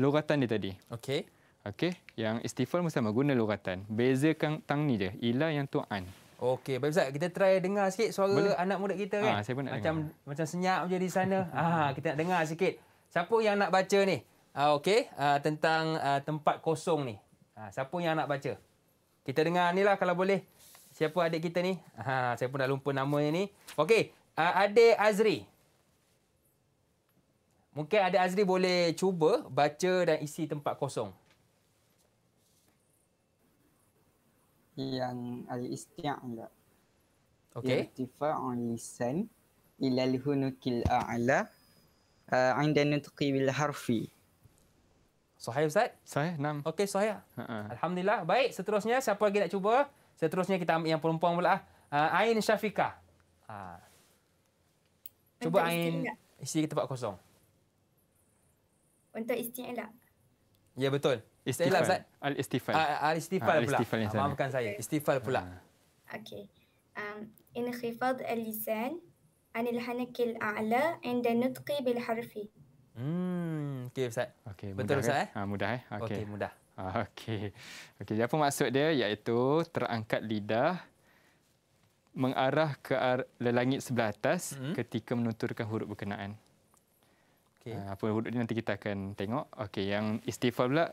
Luratan dia tadi. Okey. Okey, yang istifal mesti sama guna luratan. Bezakan tang ni je, ila yang tu an. Okey, baik Ustaz, kita try dengar sikit suara Boleh? anak murid kita ah, kan. Ha, saya pun nak macam dengar. macam senyap je di sana. [laughs] ah, kita nak dengar sikit. Siapa yang nak baca ni? Ah, okey, ah, tentang ah, tempat kosong ni. Ah, siapa yang nak baca? Kita dengar ni lah kalau boleh. Siapa adik kita ni? Ha, saya pun dah lupa namanya ni. Okey, uh, adik Azri. Mungkin ada Azri boleh cuba baca dan isi tempat kosong. Yang al-istia' enggak? Okey. Irtifa'u lisan ila al-hunukil a'la eh, inda nutqi bil harfi. Sahih Ustaz? Sahih, enam. Okey, sahih. Uh-uh. Alhamdulillah. Baik, seterusnya siapa lagi nak cuba? Seterusnya kita ambil yang perempuan pula. Uh, Ain Syafiqah. Uh. Cuba Ain isi tempat kosong untuk isti'la. Ya betul. Isti'la Ustaz. Ah, ah, Al-istifal. Ah, Al-istifal pula. Maafkan saya. Istifal pula. Okey. Um, inkhifad al-lisan an al-hanak al-a'la 'inda nutqi bil harfi. Hmm, okey Ustaz. Okay, betul Ustaz eh? mudah eh? Okey. Okay, mudah. Okey. Okey, apa maksud dia? Iaitu terangkat lidah mengarah ke ar- langit sebelah atas hmm? ketika menuturkan huruf berkenaan. Okay. Uh, ah, apa hudud ni nanti kita akan tengok. Okey, yang istifal pula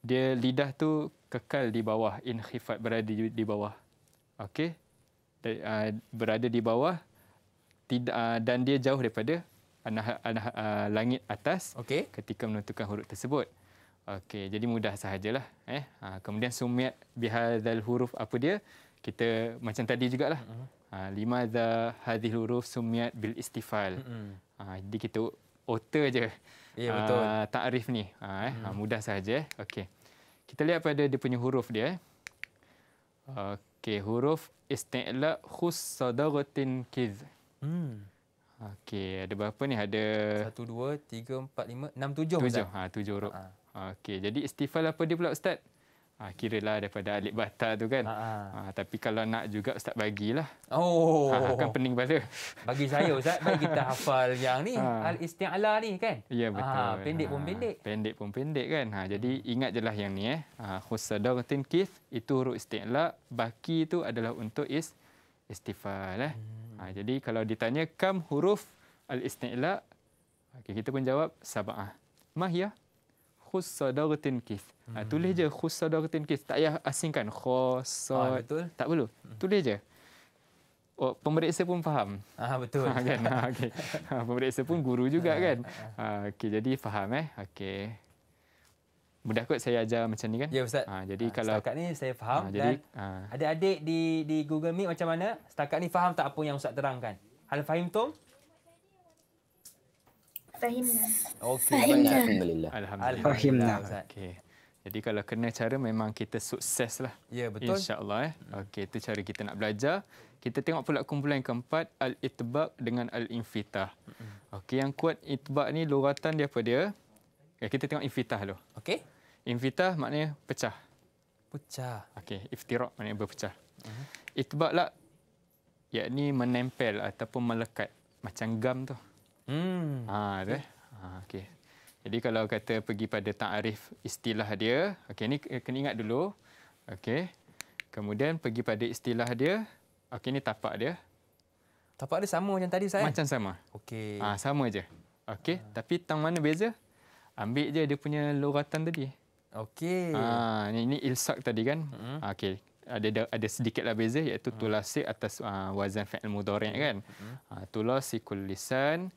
dia lidah tu kekal di bawah inkhifat berada di, di bawah. Okey. Uh, berada di bawah tidak uh, dan dia jauh daripada anah, anah, uh, langit atas okay. ketika menentukan huruf tersebut. Okey, jadi mudah sahajalah eh. Uh, kemudian sumiat bihadzal huruf apa dia? Kita macam tadi jugalah. Uh-huh. Mm-hmm. Ha, lima za hadhil huruf sumiat bil istifal. Mm-hmm. jadi kita otor je yeah, betul. Uh, takrif ni. Uh, eh. Ah, hmm. mudah saja. Okey, Kita lihat pada dia punya huruf dia. Eh. Okey, huruf istilah khus sadaratin kiz. Hmm. Okey, ada berapa ni? Ada... Satu, dua, tiga, empat, lima, enam, tujuh. Tujuh, ha, tujuh huruf. Okey, jadi istifal lah apa dia pula Ustaz? Ha, ah, kira lah daripada alik bata tu kan. Ha, ha. Ah, tapi kalau nak juga Ustaz bagilah. Oh. Ha, kan pening pada. Bagi saya Ustaz, bagi kita [laughs] hafal yang ni. Ha. Al-Istia'la ni kan. Ya betul. Ha, pendek pun pendek. Ha, pendek pun pendek kan. Ha, jadi hmm. ingat je lah yang ni eh. Ha, Khusadar Tinkith itu huruf Istia'la. Baki itu adalah untuk is, istifal eh. Ha, jadi kalau ditanya kam huruf Al-Istia'la. Okay, kita pun jawab sabah. Mahiyah khusadaratin kith. Ha, hmm. Ha, tulis je khusadaratin kith. Tak payah asingkan. Khusad. Ha, ah, betul. Tak perlu. Hmm. Tulis je. Oh, pemeriksa pun faham. Ah betul. [laughs] Ha, kan? ha, okay. ha, pemeriksa pun guru juga ah, kan. Ah, ha, okay, jadi faham eh. okey. Mudah kot saya ajar macam ni kan? Ya Ustaz. Ha, jadi ha, kalau... Setakat ni saya faham. Ha, jadi, dan ha. adik-adik di di Google Meet macam mana? Setakat ni faham tak apa yang Ustaz terangkan? Hal fahim tu? Fahimna. Okey, Fahimna. Alhamdulillah. Alhamdulillah. Alhamdulillah. Okay. Jadi kalau kena cara memang kita sukses lah. Ya, betul. InsyaAllah. Eh. Okey, itu cara kita nak belajar. Kita tengok pula kumpulan yang keempat, Al-Itbaq dengan Al-Infitah. Okay. yang kuat Itbaq ni luratan dia apa dia? Okay, ya, kita tengok Infitah dulu. Okay. Infitah maknanya pecah. Pecah. Okay. iftirak maknanya berpecah. Uh-huh. Itbaq lah, ni menempel ataupun melekat. Macam gam tu. Hmm. Ha, ada. Ha, ah, okay. Jadi kalau kata pergi pada ta'arif istilah dia, okey ini kena ingat dulu. Okey. Kemudian pergi pada istilah dia. Okey ini tapak dia. Tapak dia sama macam tadi saya. Kan? Macam sama. Okey. Ah ha, sama aje. Okey, ha. tapi tang mana beza? Ambil je dia punya loratan tadi. Okey. Ha, ini, ini ilsak tadi kan? Hmm. Ha, Okey. Ada, ada ada sedikitlah beza iaitu hmm. tulasik atas uh, wazan fi'il mudhari' kan? Hmm. Ha, tulasikul lisan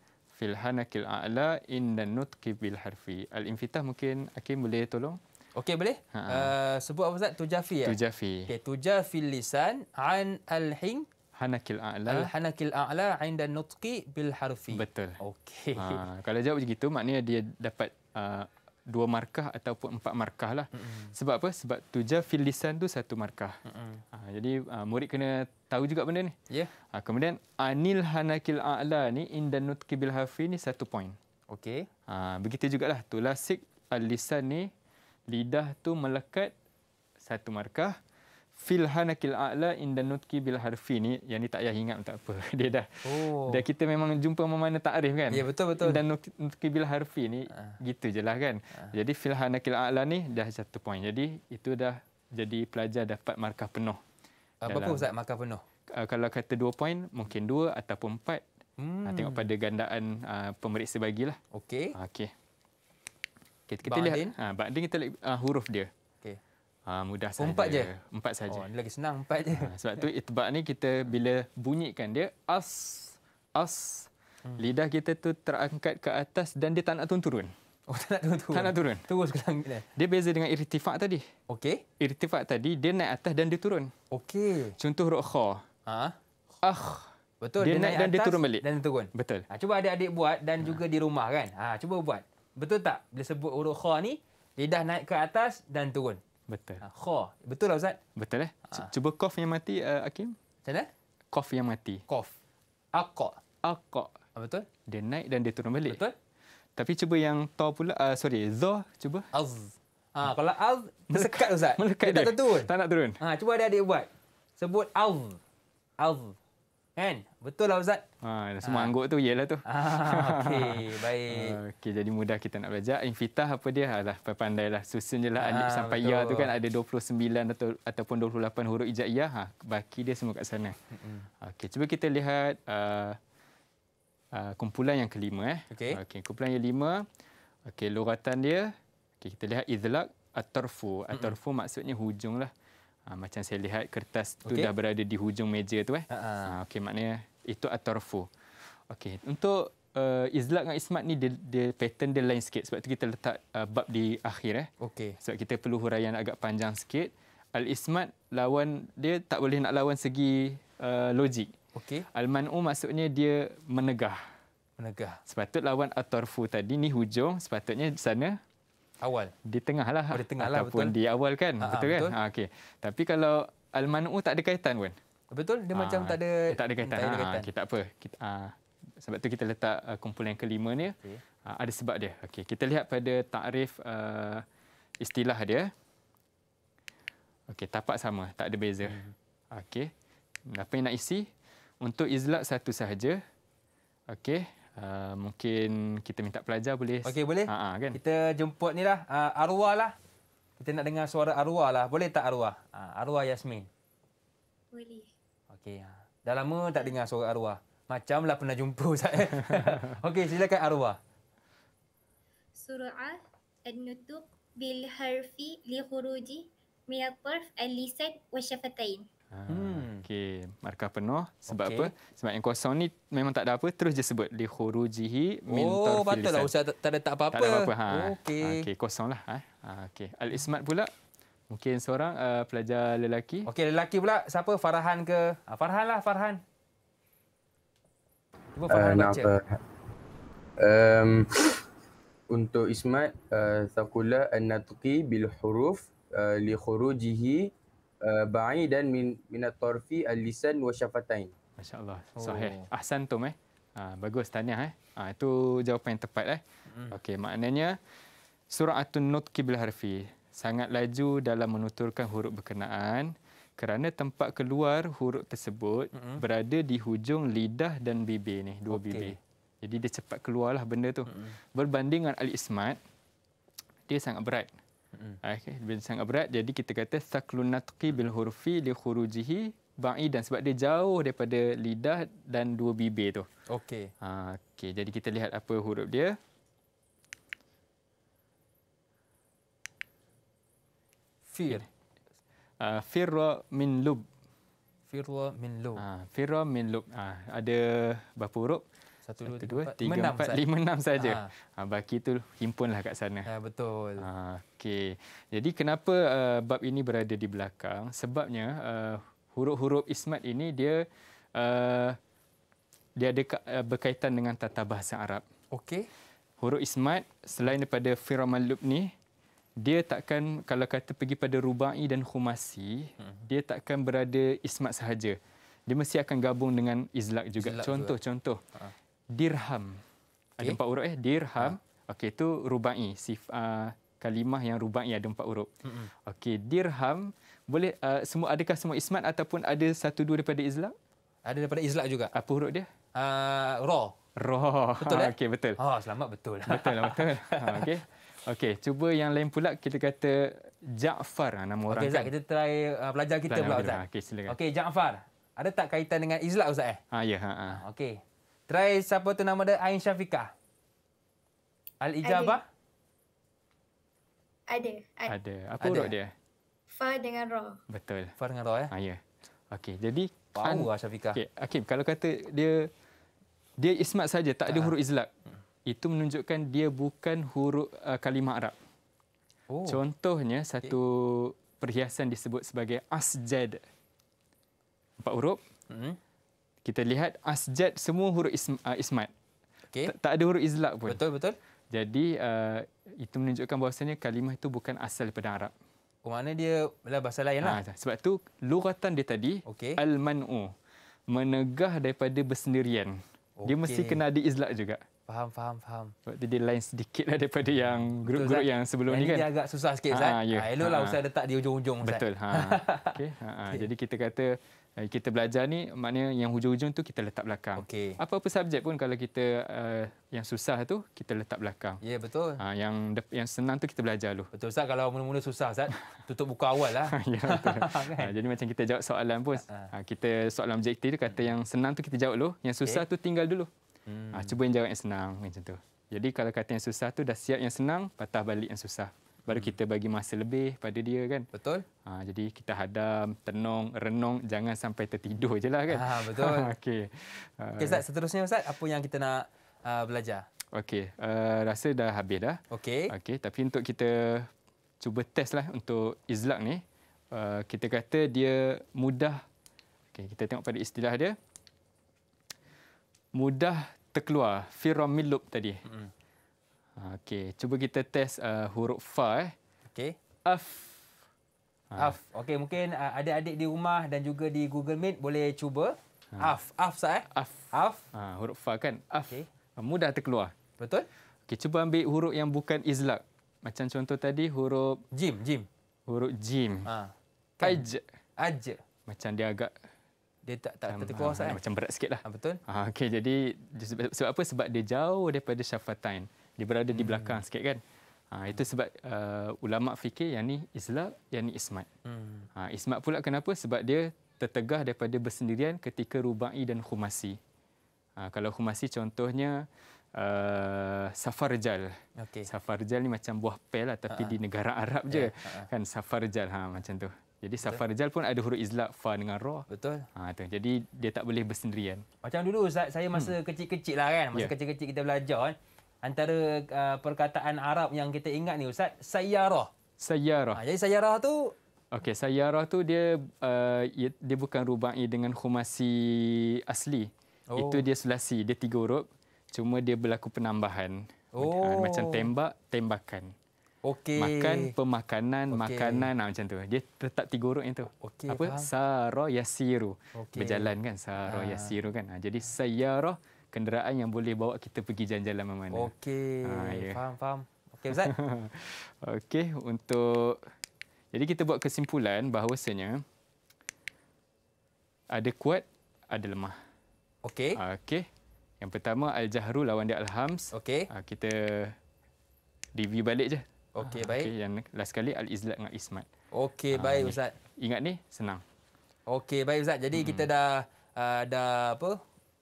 fil hanakil a'la inna nutqi bil harfi. Al infitah mungkin Hakim boleh tolong? Okey boleh. Uh, sebut apa Ustaz? Tujafi ya. Tujafi. Okey, tujafi lisan an al hin hanakil a'la. Al hanakil a'la inda nutqi bil harfi. Betul. Okey. Ha, kalau jawab begitu maknanya dia dapat uh, dua markah ataupun empat markah lah. Mm-hmm. Sebab apa? Sebab tuja fil lisan tu satu markah. Mm-hmm. Ha, jadi uh, murid kena tahu juga benda ni. Yeah. Ha, kemudian anil hanakil a'la ni indan nutki bil hafi ni satu point Okey. Ha, begitu lah tulasik al lisan ni lidah tu melekat satu markah fil hanakil a'la inda nutki bil harfi ni yang ni tak payah ingat tak apa [laughs] dia dah oh. dah kita memang jumpa memang takrif kan ya betul betul dan nutki bil harfi ni ha. gitu je lah kan ha. jadi fil hanakil a'la ni dah satu poin jadi itu dah jadi pelajar dapat markah penuh apa pun ustaz markah penuh uh, kalau kata dua poin mungkin dua ataupun empat hmm. Ha, tengok pada gandaan uh, pemeriksa bagilah okey okey okay, kita Ba'adin. lihat ha, kita lihat uh, huruf dia Ha, mudah saja. Empat je. Empat saja. Oh, lagi senang empat je. Ha, sebab tu itbak ni kita bila bunyikan dia as as hmm. lidah kita tu terangkat ke atas dan dia tak nak turun. Oh, tak nak turun. Tak nak turun. Terus ke langit dia. Dia beza dengan irtifak tadi. Okey. Irtifak tadi dia naik atas dan dia turun. Okey. Contoh huruf kha. Ha. Akh. Betul. Dia, dia naik, dan atas dia turun balik. Dan dia turun. Betul. Ha, cuba adik-adik buat dan ha. juga di rumah kan. Ha, cuba buat. Betul tak? Bila sebut huruf ni, lidah naik ke atas dan turun. Betul. Ha, ah, kho. Betul lah Ustaz? Betul eh. Ha. Cuba kof yang mati, uh, Hakim. Macam mana? Kof yang mati. Kof. Akok. Akok. Ha, betul? Dia naik dan dia turun balik. Betul. Tapi cuba yang to pula. Uh, sorry, zoh cuba. Az. Ha, kalau az, tersekat [laughs] Ustaz. Melekat dia. dia. Tak, tak turun. Tak nak turun. Ha, cuba ada adik buat. Sebut az. Az. Kan? Betul lah Ustaz. Ha, semua ha. Ah. anggur tu ialah tu. Ha, okey, [laughs] baik. Ha, okey, jadi mudah kita nak belajar. Infitah apa dia? Alah, pandai lah. Susun je lah ha, sampai betul. ya tu kan ada 29 atau, ataupun 28 huruf ijaiyah. Ha, baki dia semua kat sana. Hmm. Okey, cuba kita lihat uh, uh, kumpulan yang kelima. Eh. Okey. Okay, kumpulan yang lima. Okey, loratan dia. Okey, kita lihat idlak. Atarfu. Atarfu hmm. maksudnya hujung lah. Ha, macam saya lihat kertas tu dah berada di hujung meja tu eh. Ha, okey maknanya itu atorfu. Okay, untuk uh, eh, izlak dengan ismat ni dia, dia pattern dia lain sikit sebab tu kita letak uh, bab di akhir eh. Okey. Sebab kita perlu huraian agak panjang sikit. Al ismat lawan dia tak boleh nak lawan segi uh, logik. Okay. Al man'u maksudnya dia menegah. Menegah. Sepatut lawan atorfu tadi ni hujung sepatutnya sana awal. Di tengah lah. Oh, di tengah lah, betul. di awal kan, ha, ha betul kan? Ha, okay. Tapi kalau Al-Man'u tak ada kaitan pun? Betul, dia ha, macam tak ada, tak ada kaitan. Kita ada Ha, okay, tak apa. Kita, ha, sebab tu kita letak uh, kumpulan yang kelima ni. Okay. Ha, ada sebab dia. Okey, kita lihat pada takrif uh, istilah dia. Okey, tapak sama, tak ada beza. Hmm. Okey. Apa yang nak isi? Untuk izlak satu sahaja. Okey, uh, mungkin kita minta pelajar boleh. Okey boleh. Ha kan. Kita jemput ni lah uh, arwah lah. Kita nak dengar suara arwah lah. Boleh tak arwah? Uh, arwah Yasmin. Boleh. Okey. Dah lama tak dengar suara arwah. Macam lah pernah jumpa saya. [laughs] Okey silakan arwah. Surah An-Nutuq bil harfi li khuruji min al-lisan wa syafatain. Hmm. Okey, markah penuh. Sebab okay. apa? Sebab yang kosong ni memang tak ada apa, terus je sebut. Li khurujihi oh, min tarfil Oh, patutlah lah. usah tak ada tak apa-apa. Tak ada apa-apa. Ha. Okey. Ah, okey, kosonglah. Ha. Ah, okey. Al-ismat pula. Mungkin seorang uh, pelajar lelaki. Okey, lelaki pula. Siapa? Farhan ke? Ah, Farhan lah, Farhan. Cuba eh, Farhan uh, baca. Um, untuk ismat, uh, eh, Sakula an-natuqi bil-huruf uh, eh, li khurujihi Eh, ba'idan min minat tarfi al-lisan wa syafatain. Masya-Allah. Oh. Sahih. Oh. Ahsan tu eh. Ha, bagus tanya eh. Ha, itu jawapan yang tepat eh. Hmm. Okey, maknanya surah at-nutqi bil harfi sangat laju dalam menuturkan huruf berkenaan kerana tempat keluar huruf tersebut hmm. berada di hujung lidah dan bibir ni, dua okay. bibir. Jadi dia cepat keluarlah benda tu. Hmm. Berbanding dengan al-ismat dia sangat berat. Ah, okay. Bila sangat berat, jadi kita kata saklunatqi bil hurfi li khurujihi ba'i dan sebab dia jauh daripada lidah dan dua bibir tu. Okey. Ha, ah, okay. jadi kita lihat apa huruf dia. Fir. Uh, firra min lub. Firra min lub. Ha, firra min lub. Ha, ada berapa huruf? satu, satu dua, dua tiga, empat, lima, enam saja. Ha. Baki tu himpunlah kat sana. Ya, betul. Ha, okay. Jadi kenapa uh, bab ini berada di belakang? Sebabnya uh, huruf-huruf ismat ini dia uh, dia ada uh, berkaitan dengan tata bahasa Arab. Okey. Huruf ismat selain daripada firman lub ni, dia takkan kalau kata pergi pada rubai dan khumasi, hmm. dia takkan berada ismat sahaja. Dia mesti akan gabung dengan izlak juga. Izlak contoh, contoh dirham. Okay. Ada empat huruf eh dirham. Ha. Okey itu rubai sif uh, kalimah yang rubai ada empat huruf. Hmm. Okey dirham boleh uh, semua adakah semua ismat ataupun ada satu dua daripada izlak? Ada daripada izlak juga. Apa huruf dia? Uh, ah, ra. Ra. Betul ha, eh? Okey betul. Ha selamat betul. [laughs] Betul lah betul. ha, okey. Okey, cuba yang lain pula kita kata Jaafar nama orang. Okey, Ustaz, kan? kita try uh, pelajar kita pelajar pula Ustaz. Okey, silakan. Okey, Jaafar. Ada tak kaitan dengan Izlak Ustaz eh? Ha ya, ha. ha. Okey. Try siapa tu nama dia? Ain Syafiqah. Al-Ijabah? Ada. Ada. Ada. Apa huruf dia? Fa dengan Ra. Betul. Fa dengan Ra, ya? Ha, ya. Okey, jadi... Kan, Power lah Syafiqah. Okey, Hakim, kalau kata dia... Dia ismat saja, tak ada ha. huruf izlak. Itu menunjukkan dia bukan huruf uh, kalimah Arab. Oh. Contohnya, satu okay. perhiasan disebut sebagai asjad. Empat huruf. Hmm kita lihat asjad semua huruf is, uh, ismat. Okay. Tak ada huruf izlak pun. Betul, betul. Jadi uh, itu menunjukkan bahasanya kalimah itu bukan asal daripada Arab. Oh, mana dia lah bahasa lain lah. Ha, sebab tu lugatan dia tadi, okay. al-man'u. Menegah daripada bersendirian. Okay. Dia mesti kena ada izlak juga. Faham, faham, faham. Sebab tu dia lain sedikit lah daripada yang grup-grup yang sebelum yang ni kan. Ini agak susah sikit, Zat. Ha, yeah. ha, elok ha. Lah ah, ah. usah letak di ujung-ujung, Zat. Betul. Ha. [laughs] okay. Ha, ha. Okay. Jadi kita kata, Eh, kita belajar ni maknanya yang hujung-hujung tu kita letak belakang. Okay. Apa-apa subjek pun kalau kita uh, yang susah tu kita letak belakang. Ya yeah, betul. Ha, yang yang senang tu kita belajar dulu. Betul Ustaz kalau mula-mula susah Ustaz [laughs] tutup buka awal lah. [laughs] ya betul. [laughs] Kan? ha, jadi macam kita jawab soalan pun. Ha, ha. ha, kita soalan objektif tu kata yang senang tu kita jawab dulu. Yang susah okay. tu tinggal dulu. Hmm. Ha, cuba yang jawab yang senang macam tu. Jadi kalau kata yang susah tu dah siap yang senang patah balik yang susah baru hmm. kita bagi masa lebih pada dia kan. Betul. Ha, jadi kita hadam, tenung, renung, jangan sampai tertidur je lah kan. Ha, [laughs] betul. Okey. Okey Ustaz, seterusnya Ustaz, apa yang kita nak uh, belajar? Okey, uh, rasa dah habis dah. Okey. Okey, tapi untuk kita cuba test lah untuk izlak ni. Uh, kita kata dia mudah. Okey, kita tengok pada istilah dia. Mudah terkeluar. Firamilub tadi. Hmm. Okey, cuba kita test uh, huruf fa eh. Okey. Af. Af. Okey, mungkin uh, ada adik di rumah dan juga di Google Meet boleh cuba. Ha. Af. Af sah eh? Af. Af. Ha, huruf fa kan? Af. Okay. Mudah terkeluar. Betul. Okey, cuba ambil huruf yang bukan izlak. Macam contoh tadi huruf... Jim. Jim. Huruf Jim. Ha. Kan. Aj. Aj. Macam dia agak... Dia tak, tak macam, terkeluar ha, sah eh? Macam berat sikit lah. Ha, betul. Ha, Okey, jadi sebab, apa? Sebab dia jauh daripada syafatain dia berada di hmm. belakang hmm. sikit kan. Ha, itu sebab uh, ulama fikir yang ni islab, yang ni ismat. Hmm. Ha, ismat pula kenapa? Sebab dia tertegah daripada bersendirian ketika rubai dan khumasi. Ha, kalau khumasi contohnya uh, safarjal. Okay. Safarjal ni macam buah pel lah tapi uh-huh. di negara Arab je. Yeah. Ya, uh Kan safarjal ha, macam tu. Jadi Betul. safarjal pun ada huruf izlab fa dengan ra. Betul. Ha, tu. Jadi dia tak boleh bersendirian. Macam dulu saya masa hmm. kecil-kecil lah kan. Masa yeah. kecil-kecil kita belajar kan? antara uh, perkataan Arab yang kita ingat ni ustaz sayarah sayarah ha, ah, jadi sayarah tu okey sayarah tu dia uh, dia bukan rubai dengan khumasi asli oh. itu dia sulasi dia tiga huruf cuma dia berlaku penambahan ah, oh. uh, macam tembak tembakan okey makan pemakanan okay. makanan nah, macam tu dia tetap tiga huruf yang tu okay, apa sayarah yasiru okay. berjalan kan sayarah ha. Ah. yasiru kan ha, jadi sayarah ha kenderaan yang boleh bawa kita pergi jalan-jalan mana-mana. Okey, ha, yeah. faham, faham. Okey, Ustaz. [laughs] Okey, untuk... Jadi kita buat kesimpulan bahawasanya ada kuat, ada lemah. Okey. Ha, okey. Yang pertama Al-Jahru lawan dia Al-Hams. Okey. Ha, kita review balik je. Okey, ha, baik. Okay, yang last kali Al-Izlat dengan Ismat. Okey, baik Ustaz. Ingat ni, senang. Okey, baik Ustaz. Jadi hmm. kita dah uh, apa?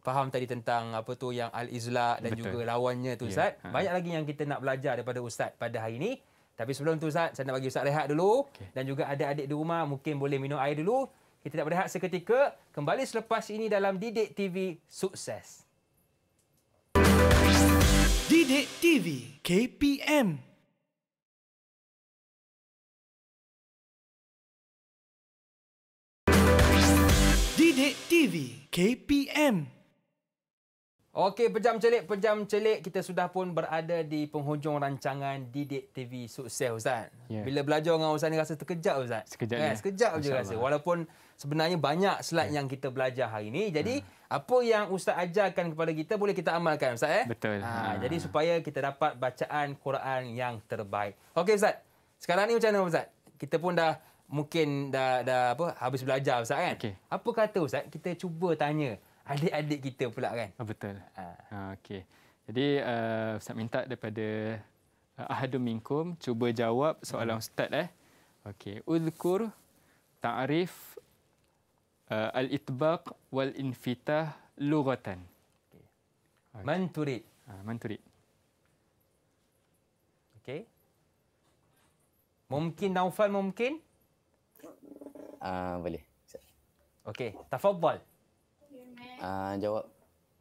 faham tadi tentang apa tu yang al-izla dan Betul. juga lawannya tu ya, ustaz. Yeah. Ha. Banyak lagi yang kita nak belajar daripada ustaz pada hari ini. Tapi sebelum tu ustaz, saya nak bagi ustaz rehat dulu okay. dan juga ada adik di rumah mungkin boleh minum air dulu. Kita nak berehat seketika. Kembali selepas ini dalam Didik TV Sukses. Didik TV KPM Didik TV KPM Okey, pejam celik, pejam celik. Kita sudah pun berada di penghujung rancangan Didik TV Sukses, Ustaz. Yeah. Bila belajar dengan Ustaz ni rasa terkejap, Ustaz. Sekejap. Yeah, sekejap je rasa. Walaupun sebenarnya banyak slide yeah. yang kita belajar hari ini. Hmm. Jadi, uh. apa yang Ustaz ajarkan kepada kita boleh kita amalkan, Ustaz. Eh? Betul. Ha, uh. Jadi, supaya kita dapat bacaan Quran yang terbaik. Okey, Ustaz. Sekarang ni macam mana, Ustaz? Kita pun dah mungkin dah, dah apa habis belajar, Ustaz kan? Okay. Apa kata, Ustaz? Kita cuba tanya adik-adik kita pula kan. Oh, betul. Ha. Ah. Ha, okay. Jadi uh, Ustaz minta daripada uh, Ahadun Minkum cuba jawab soalan hmm. Ustaz. Eh. Okay. Udhkur ta'rif uh, al-itbaq wal-infitah lughatan. Okay. Okay. Man Ha, man Okay. Mungkin Naufal mungkin? Uh, boleh. Okey, tafadhal uh, jawab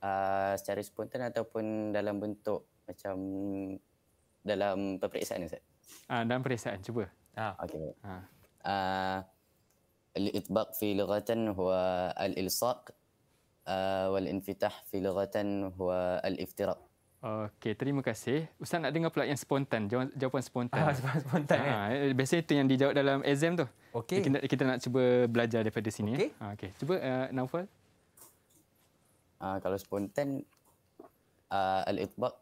uh, secara spontan ataupun dalam bentuk macam dalam peperiksaan Ustaz? Uh, dalam peperiksaan, cuba. Ha. Okey. Ha. Uh, الإطباق في لغة هو الإلصاق uh, والانفتاح في لغة هو الافتراق Okey, terima kasih. Ustaz nak dengar pula yang spontan, jawapan, spontan. Ah, jawapan spontan. Ha, eh. eh Biasanya itu yang dijawab dalam exam tu. Okey. Kita, kita nak cuba belajar daripada sini. Eh. Okey. Ha, okay. Cuba uh, Naufal uh, kalau spontan uh, ah, al-itbaq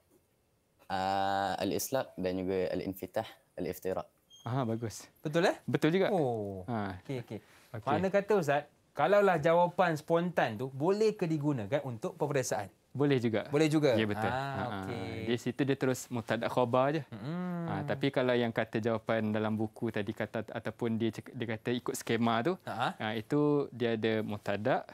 uh, ah, al-islaq dan juga al-infitah al-iftiraq. Ah bagus. Betul eh? Betul juga. Oh. Ha. Okey okey. Okay. Mana kata ustaz, kalaulah jawapan spontan tu boleh ke digunakan untuk peperiksaan? Boleh juga. Boleh juga. Ya betul. Ah, okay. Di situ dia terus mutadak khabar je. Hmm. Ah, tapi kalau yang kata jawapan dalam buku tadi kata ataupun dia dia kata ikut skema tu, ah, itu dia ada mutadak,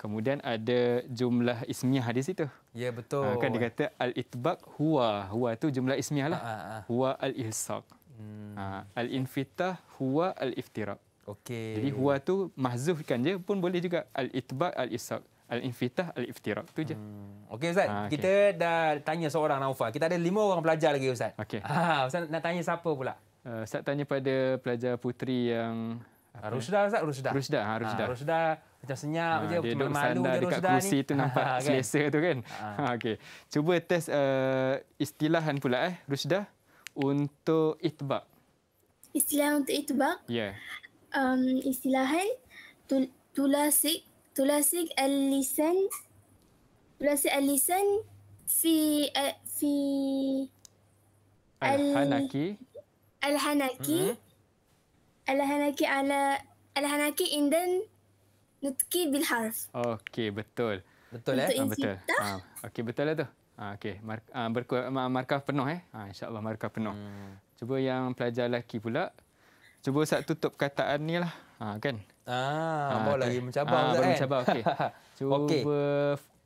Kemudian ada jumlah ismiah hadis itu. Ya betul. Ha, kan dikata al-itbaq huwa. Huwa tu jumlah ismiah lah. Ha, ha, Huwa al-ihsaq. Hmm. Ha, al-infitah huwa al iftirak. Okay. Jadi huwa tu mahzufkan je pun boleh juga al-itbaq al-ihsaq. Al-infitah al iftirak tu je. Hmm. Okey ustaz. Ha, okay. Kita dah tanya seorang Naufal. Kita ada lima orang pelajar lagi ustaz. Okay. Ha, ustaz nak tanya siapa pula? Uh, ustaz tanya pada pelajar putri yang Rusda ustaz, Rusda. Rusda, ha, Ha, macam senyap ha, je, dia duduk malu dia dekat duduk kerusi ni. tu nampak ha, [laughs] kan? selesa tu kan. Ah. Ha. Ha, okay. Cuba test uh, istilahan pula eh, Rusda untuk itibak. Istilah untuk itibak? Ya. Yeah. Um, istilahan tulasik tulasik al-lisan tulasik al-lisan fi fi eh, al-hanaki al-hanaki mm al-hanaki ala al-hanaki indan Nutki bil harf. Okey, betul. Betul eh? Untuk ah, betul. Ha, okey, betul lah tu. Ha, okey, mark, uh, markah penuh eh. Ha, InsyaAllah markah penuh. Hmm. Cuba yang pelajar lelaki pula. Cuba Ustaz tutup kataan ni lah. Ha, kan? Ah, ha, boleh mencabar ha, pula kan? Mencabar, okey. [laughs] Cuba okay.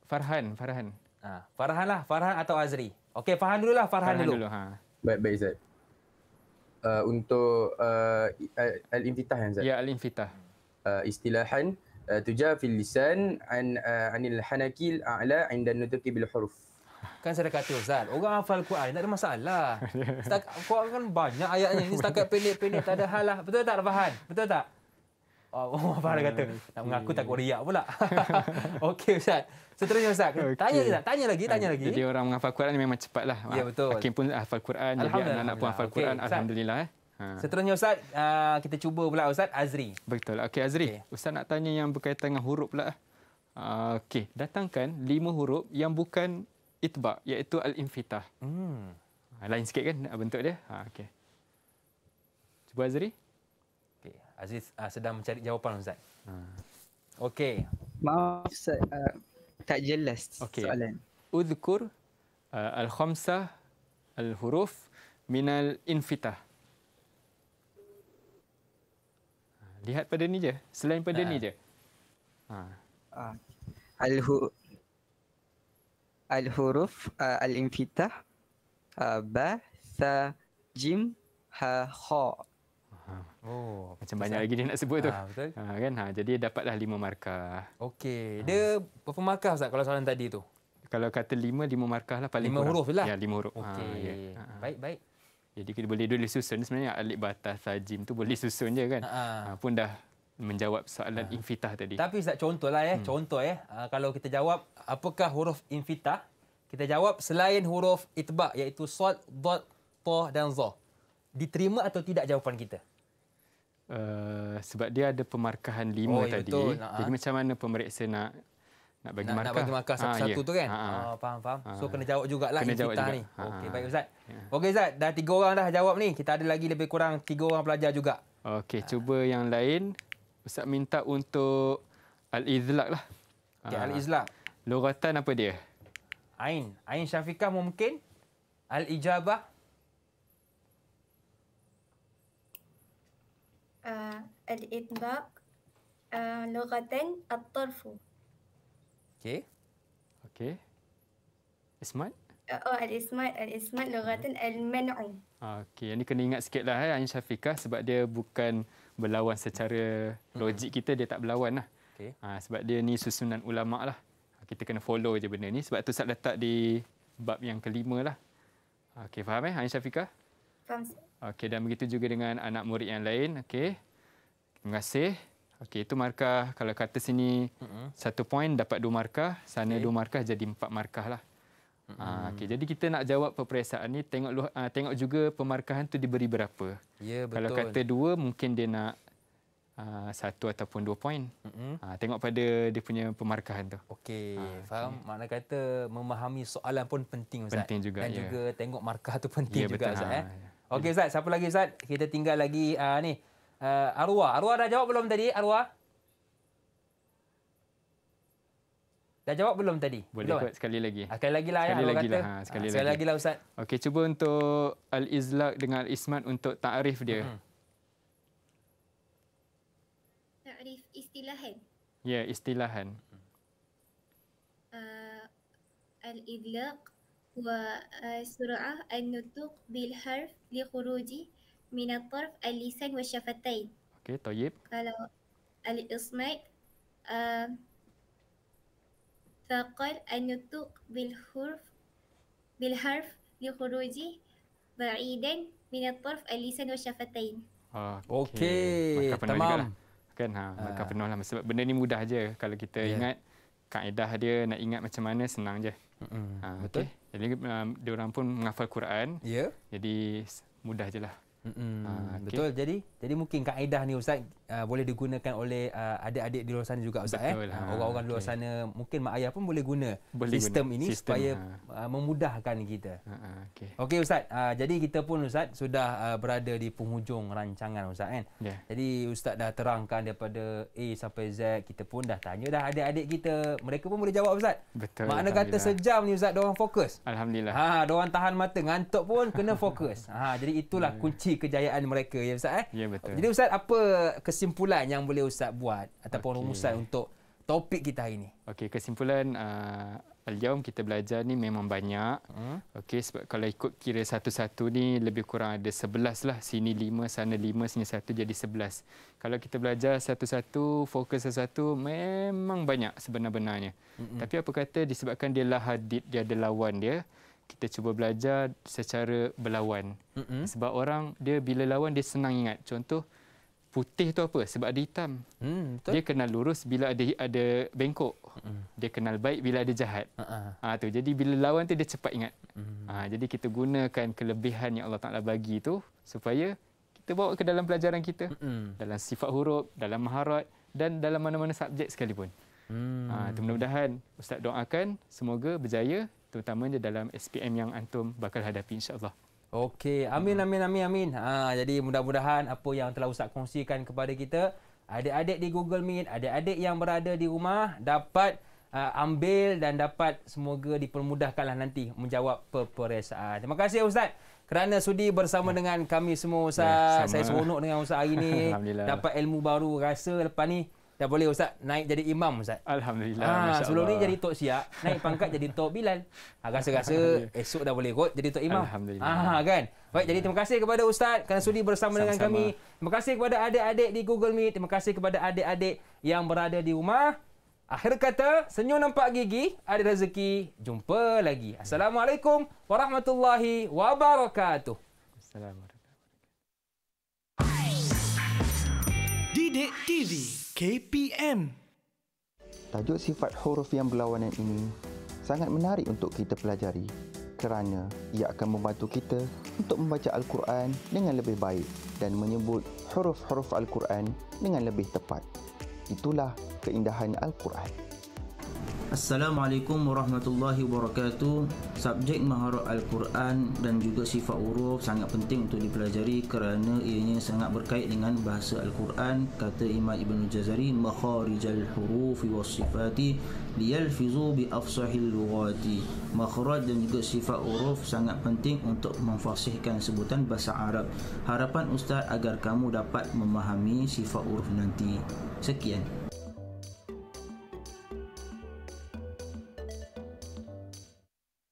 Farhan, Farhan. Ha, Farhan lah, Farhan atau Azri. Okey, Farhan dulu lah, Farhan, Farhan dulu. dulu ha. Baik, baik Ustaz. Uh, untuk uh, al-infitah kan Ustaz? Ya, al-infitah. Uh, istilahan, Eh, tujafil lisan an uh, anil hanakil a'la inda nutuki bil huruf. Kan saya kata Ustaz, orang hafal Quran tak ada masalah. Setak Quran kan banyak ayatnya ni setakat pendek-pendek tak ada halah. Betul tak Rafahan? Betul tak? Oh, apa dia kata? Nak mengaku tak kau riak pula. [laughs] Okey Ustaz. Seterusnya Ustaz, tanya Ustaz, tanya lagi, tanya lagi. Jadi orang menghafal Quran ni memang cepatlah. Ya betul. Hakim pun hafal Quran, jadi anak-anak pun hafal Quran, alhamdulillah. Eh. Ha. Seterusnya Ustaz, uh, kita cuba pula Ustaz Azri. Betul. Okey Azri, okay. Ustaz nak tanya yang berkaitan dengan huruf pula. Uh, Okey, datangkan lima huruf yang bukan itba' iaitu al-infitah. Hmm. Ah, lain sikit kan bentuk dia? Ha, Okey. Cuba Azri. Okey, Azri uh, sedang mencari jawapan Ustaz. Ha. Okey. Maaf Ustaz, uh, tak jelas okay. soalan. Udhkur uh, al-khamsah al-huruf minal infitah. lihat pada ni je selain pada ha. ni je ha al ah. al huruf uh, ah, al infitah uh, ah, ba sa jim ha kha ha. oh macam banyak lagi dia nak sebut tu ha, betul. ha kan ha jadi dapatlah lima markah okey ha. dia berapa markah ustaz kalau soalan tadi tu kalau kata lima, lima markah lah paling lima kurang. huruf lah? Ya, lima huruf. Okey. Ha, yeah. Ha, ha. Baik, baik. Jadi kita boleh dulu susun sebenarnya alif batas sajim tu boleh susun je kan. Ha, ha. ha pun dah menjawab soalan ha. infitah tadi. Tapi Ustaz contohlah ya, hmm. contoh ya. Ha, kalau kita jawab apakah huruf infitah? Kita jawab selain huruf itba iaitu sad, Dot, ta dan za. Diterima atau tidak jawapan kita? Uh, sebab dia ada pemarkahan lima oh, tadi. Betul. Jadi ha. macam mana pemeriksa nak nak bagi nak, markah. Nak bagi markah satu-satu ha, yeah. Ya. tu kan? Ha, ha. Oh, faham, faham. Ha. So, kena jawab jugalah kena jawab kita juga. ni. Ha. Okey, ah. baik Ustaz. Yeah. Okey Ustaz, dah tiga orang dah jawab ni. Kita ada lagi lebih kurang tiga orang pelajar juga. Okey, ha. cuba yang lain. Ustaz minta untuk Al-Izlaq lah. Okey, Al-Izlaq. Ha. Loratan apa dia? Ain. Ain Syafiqah mungkin? Al-Ijabah? Uh, al-Idlaq. Uh, لغة الطرف Okay. Okay. Ismat? Ya, oh, Al-Ismat. Al-Ismat Luratan Al-Man'u. Okay. Yang ni kena ingat sikit lah, Ayah eh, Syafiqah. Sebab dia bukan berlawan secara hmm. logik kita. Dia tak berlawan lah. Okay. Ha, sebab dia ni susunan ulama' lah. Ha, kita kena follow je benda ni. Sebab tu saya letak di bab yang kelima lah. Okay, faham ya, eh, Ayah Syafiqah? Faham. Okay, dan begitu juga dengan anak murid yang lain. Okay. Terima Terima kasih. Okey, itu markah kalau kata sini mm-hmm. satu poin dapat dua markah, sana okay. dua markah jadi empat markah lah. Mm-hmm. Uh, jadi kita nak jawab peperiksaan ni tengok uh, tengok juga pemarkahan tu diberi berapa. Ya, yeah, betul. Kalau kata dua mungkin dia nak Uh, satu ataupun dua poin. Mm-hmm. Uh, tengok pada dia punya pemarkahan tu. Okey, uh, faham. Okay. Makna kata memahami soalan pun penting Ustaz. Penting juga. Dan yeah. juga tengok markah tu penting yeah, juga betul. Ustaz. Ha. Eh? Ya. Okey Ustaz, siapa lagi Ustaz? Kita tinggal lagi uh, ni. Uh, Arwah. Arwah dah jawab belum tadi? Arwah? Dah jawab belum tadi? Boleh belum? ikut sekali lagi. Ah, sekali lagi lah. Sekali ya, lagi lah. Ha, sekali, ha, sekali lagi lah Ustaz. Okey, cuba untuk Al-Izlaq dengan Al-Ismat untuk ta'rif dia. Hmm. Ta'rif istilahan? Ya, yeah, istilahan. Uh, Al-Izlaq wa uh, sur'ah an nutuk bil-harf li min al-tarf al-lisan wa syafatain. Okey, tayyib. Kalau al ismaik uh, faqal an-nutuq bil huruf bil harf li khuruji ba'idan min al-tarf al-lisan wa syafatain. Ah, okey, okay. tamam. Lah. Kan ha, ah. maka uh. penuh lah. Sebab benda ni mudah je kalau kita yeah. ingat kaedah dia nak ingat macam mana senang je. Mm-hmm. Ha, ah, okay. Betul. Jadi uh, um, diorang pun menghafal Quran. Ya. Yeah. Jadi mudah je lah. Mm-hmm. Ha, ah, okay. Betul. Jadi, jadi mungkin kaedah ni Ustaz Uh, boleh digunakan oleh uh, adik-adik di luar sana juga Ustaz eh. Uh, ha, orang-orang di luar sana mungkin mak ayah pun boleh guna boleh sistem guna. ini sistem, supaya ha. uh, memudahkan kita. Ha, ha, okey. Okey Ustaz, uh, jadi kita pun Ustaz sudah uh, berada di penghujung rancangan Ustaz kan. Yeah. Jadi Ustaz dah terangkan daripada A sampai Z kita pun dah tanya dah adik-adik kita, mereka pun boleh jawab Ustaz. Betul. Makna kata sejam ni Ustaz diorang fokus. Alhamdulillah. Ha, diorang tahan mata, ngantuk pun kena fokus. [laughs] ha, jadi itulah yeah. kunci kejayaan mereka ya Ustaz eh. Ya yeah, betul. Jadi Ustaz apa kes- kesimpulan yang boleh ustaz buat ataupun okay. rumusan untuk topik kita hari ini? Okey, kesimpulan uh, al-yaum kita belajar ni memang banyak. Hmm? Okey, sebab kalau ikut kira satu-satu ni lebih kurang ada sebelas lah. Sini lima, sana lima, sini satu jadi sebelas. Kalau kita belajar satu-satu, fokus satu-satu memang banyak sebenar-benarnya. Hmm-mm. Tapi apa kata disebabkan dia lah hadid, dia ada lawan dia. Kita cuba belajar secara berlawan. Mm-hmm. Sebab orang dia bila lawan dia senang ingat. Contoh, putih tu apa sebab ada hitam hmm dia kenal lurus bila ada ada bengkok hmm. dia kenal baik bila ada jahat uh-huh. ha tu jadi bila lawan tu dia cepat ingat hmm. ha jadi kita gunakan kelebihan yang Allah Taala bagi tu supaya kita bawa ke dalam pelajaran kita hmm. dalam sifat huruf dalam maharat dan dalam mana-mana subjek sekalipun hmm ha tu mudah-mudahan ustaz doakan semoga berjaya terutamanya dalam SPM yang antum bakal hadapi insyaallah Okey, amin hmm. amin amin amin. Ha jadi mudah-mudahan apa yang telah Ustaz kongsikan kepada kita, adik-adik di Google Meet, adik-adik yang berada di rumah dapat uh, ambil dan dapat semoga dipermudahkanlah nanti menjawab peperiksaan. Terima kasih Ustaz kerana sudi bersama ya. dengan kami semua ya, Ustaz. Ya, Saya seronok dengan Ustaz hari ini. [laughs] Dapat ilmu baru rasa lepas ni Dah boleh Ustaz naik jadi imam Ustaz. Alhamdulillah. Ha, sebelum ni jadi Tok Siak, naik pangkat jadi Tok Bilal. Ha, rasa-rasa esok dah boleh kot jadi Tok Imam. Alhamdulillah. Ha, kan? Baik, jadi terima kasih kepada Ustaz kerana sudi bersama Sama-sama. dengan kami. Terima kasih kepada adik-adik di Google Meet. Terima kasih kepada adik-adik yang berada di rumah. Akhir kata, senyum nampak gigi, ada rezeki. Jumpa lagi. Assalamualaikum warahmatullahi wabarakatuh. Assalamualaikum. Didik TV. KPM. Tajuk sifat huruf yang berlawanan ini sangat menarik untuk kita pelajari kerana ia akan membantu kita untuk membaca Al-Quran dengan lebih baik dan menyebut huruf-huruf Al-Quran dengan lebih tepat. Itulah keindahan Al-Quran. Assalamualaikum warahmatullahi wabarakatuh Subjek maharat Al-Quran dan juga sifat huruf sangat penting untuk dipelajari kerana ianya sangat berkait dengan bahasa Al-Quran kata Imam Ibn Jazari Makharijal hurufi wa sifati liyalfizu bi afsahil lughati Makharat dan juga sifat huruf sangat penting untuk memfasihkan sebutan bahasa Arab Harapan Ustaz agar kamu dapat memahami sifat huruf nanti Sekian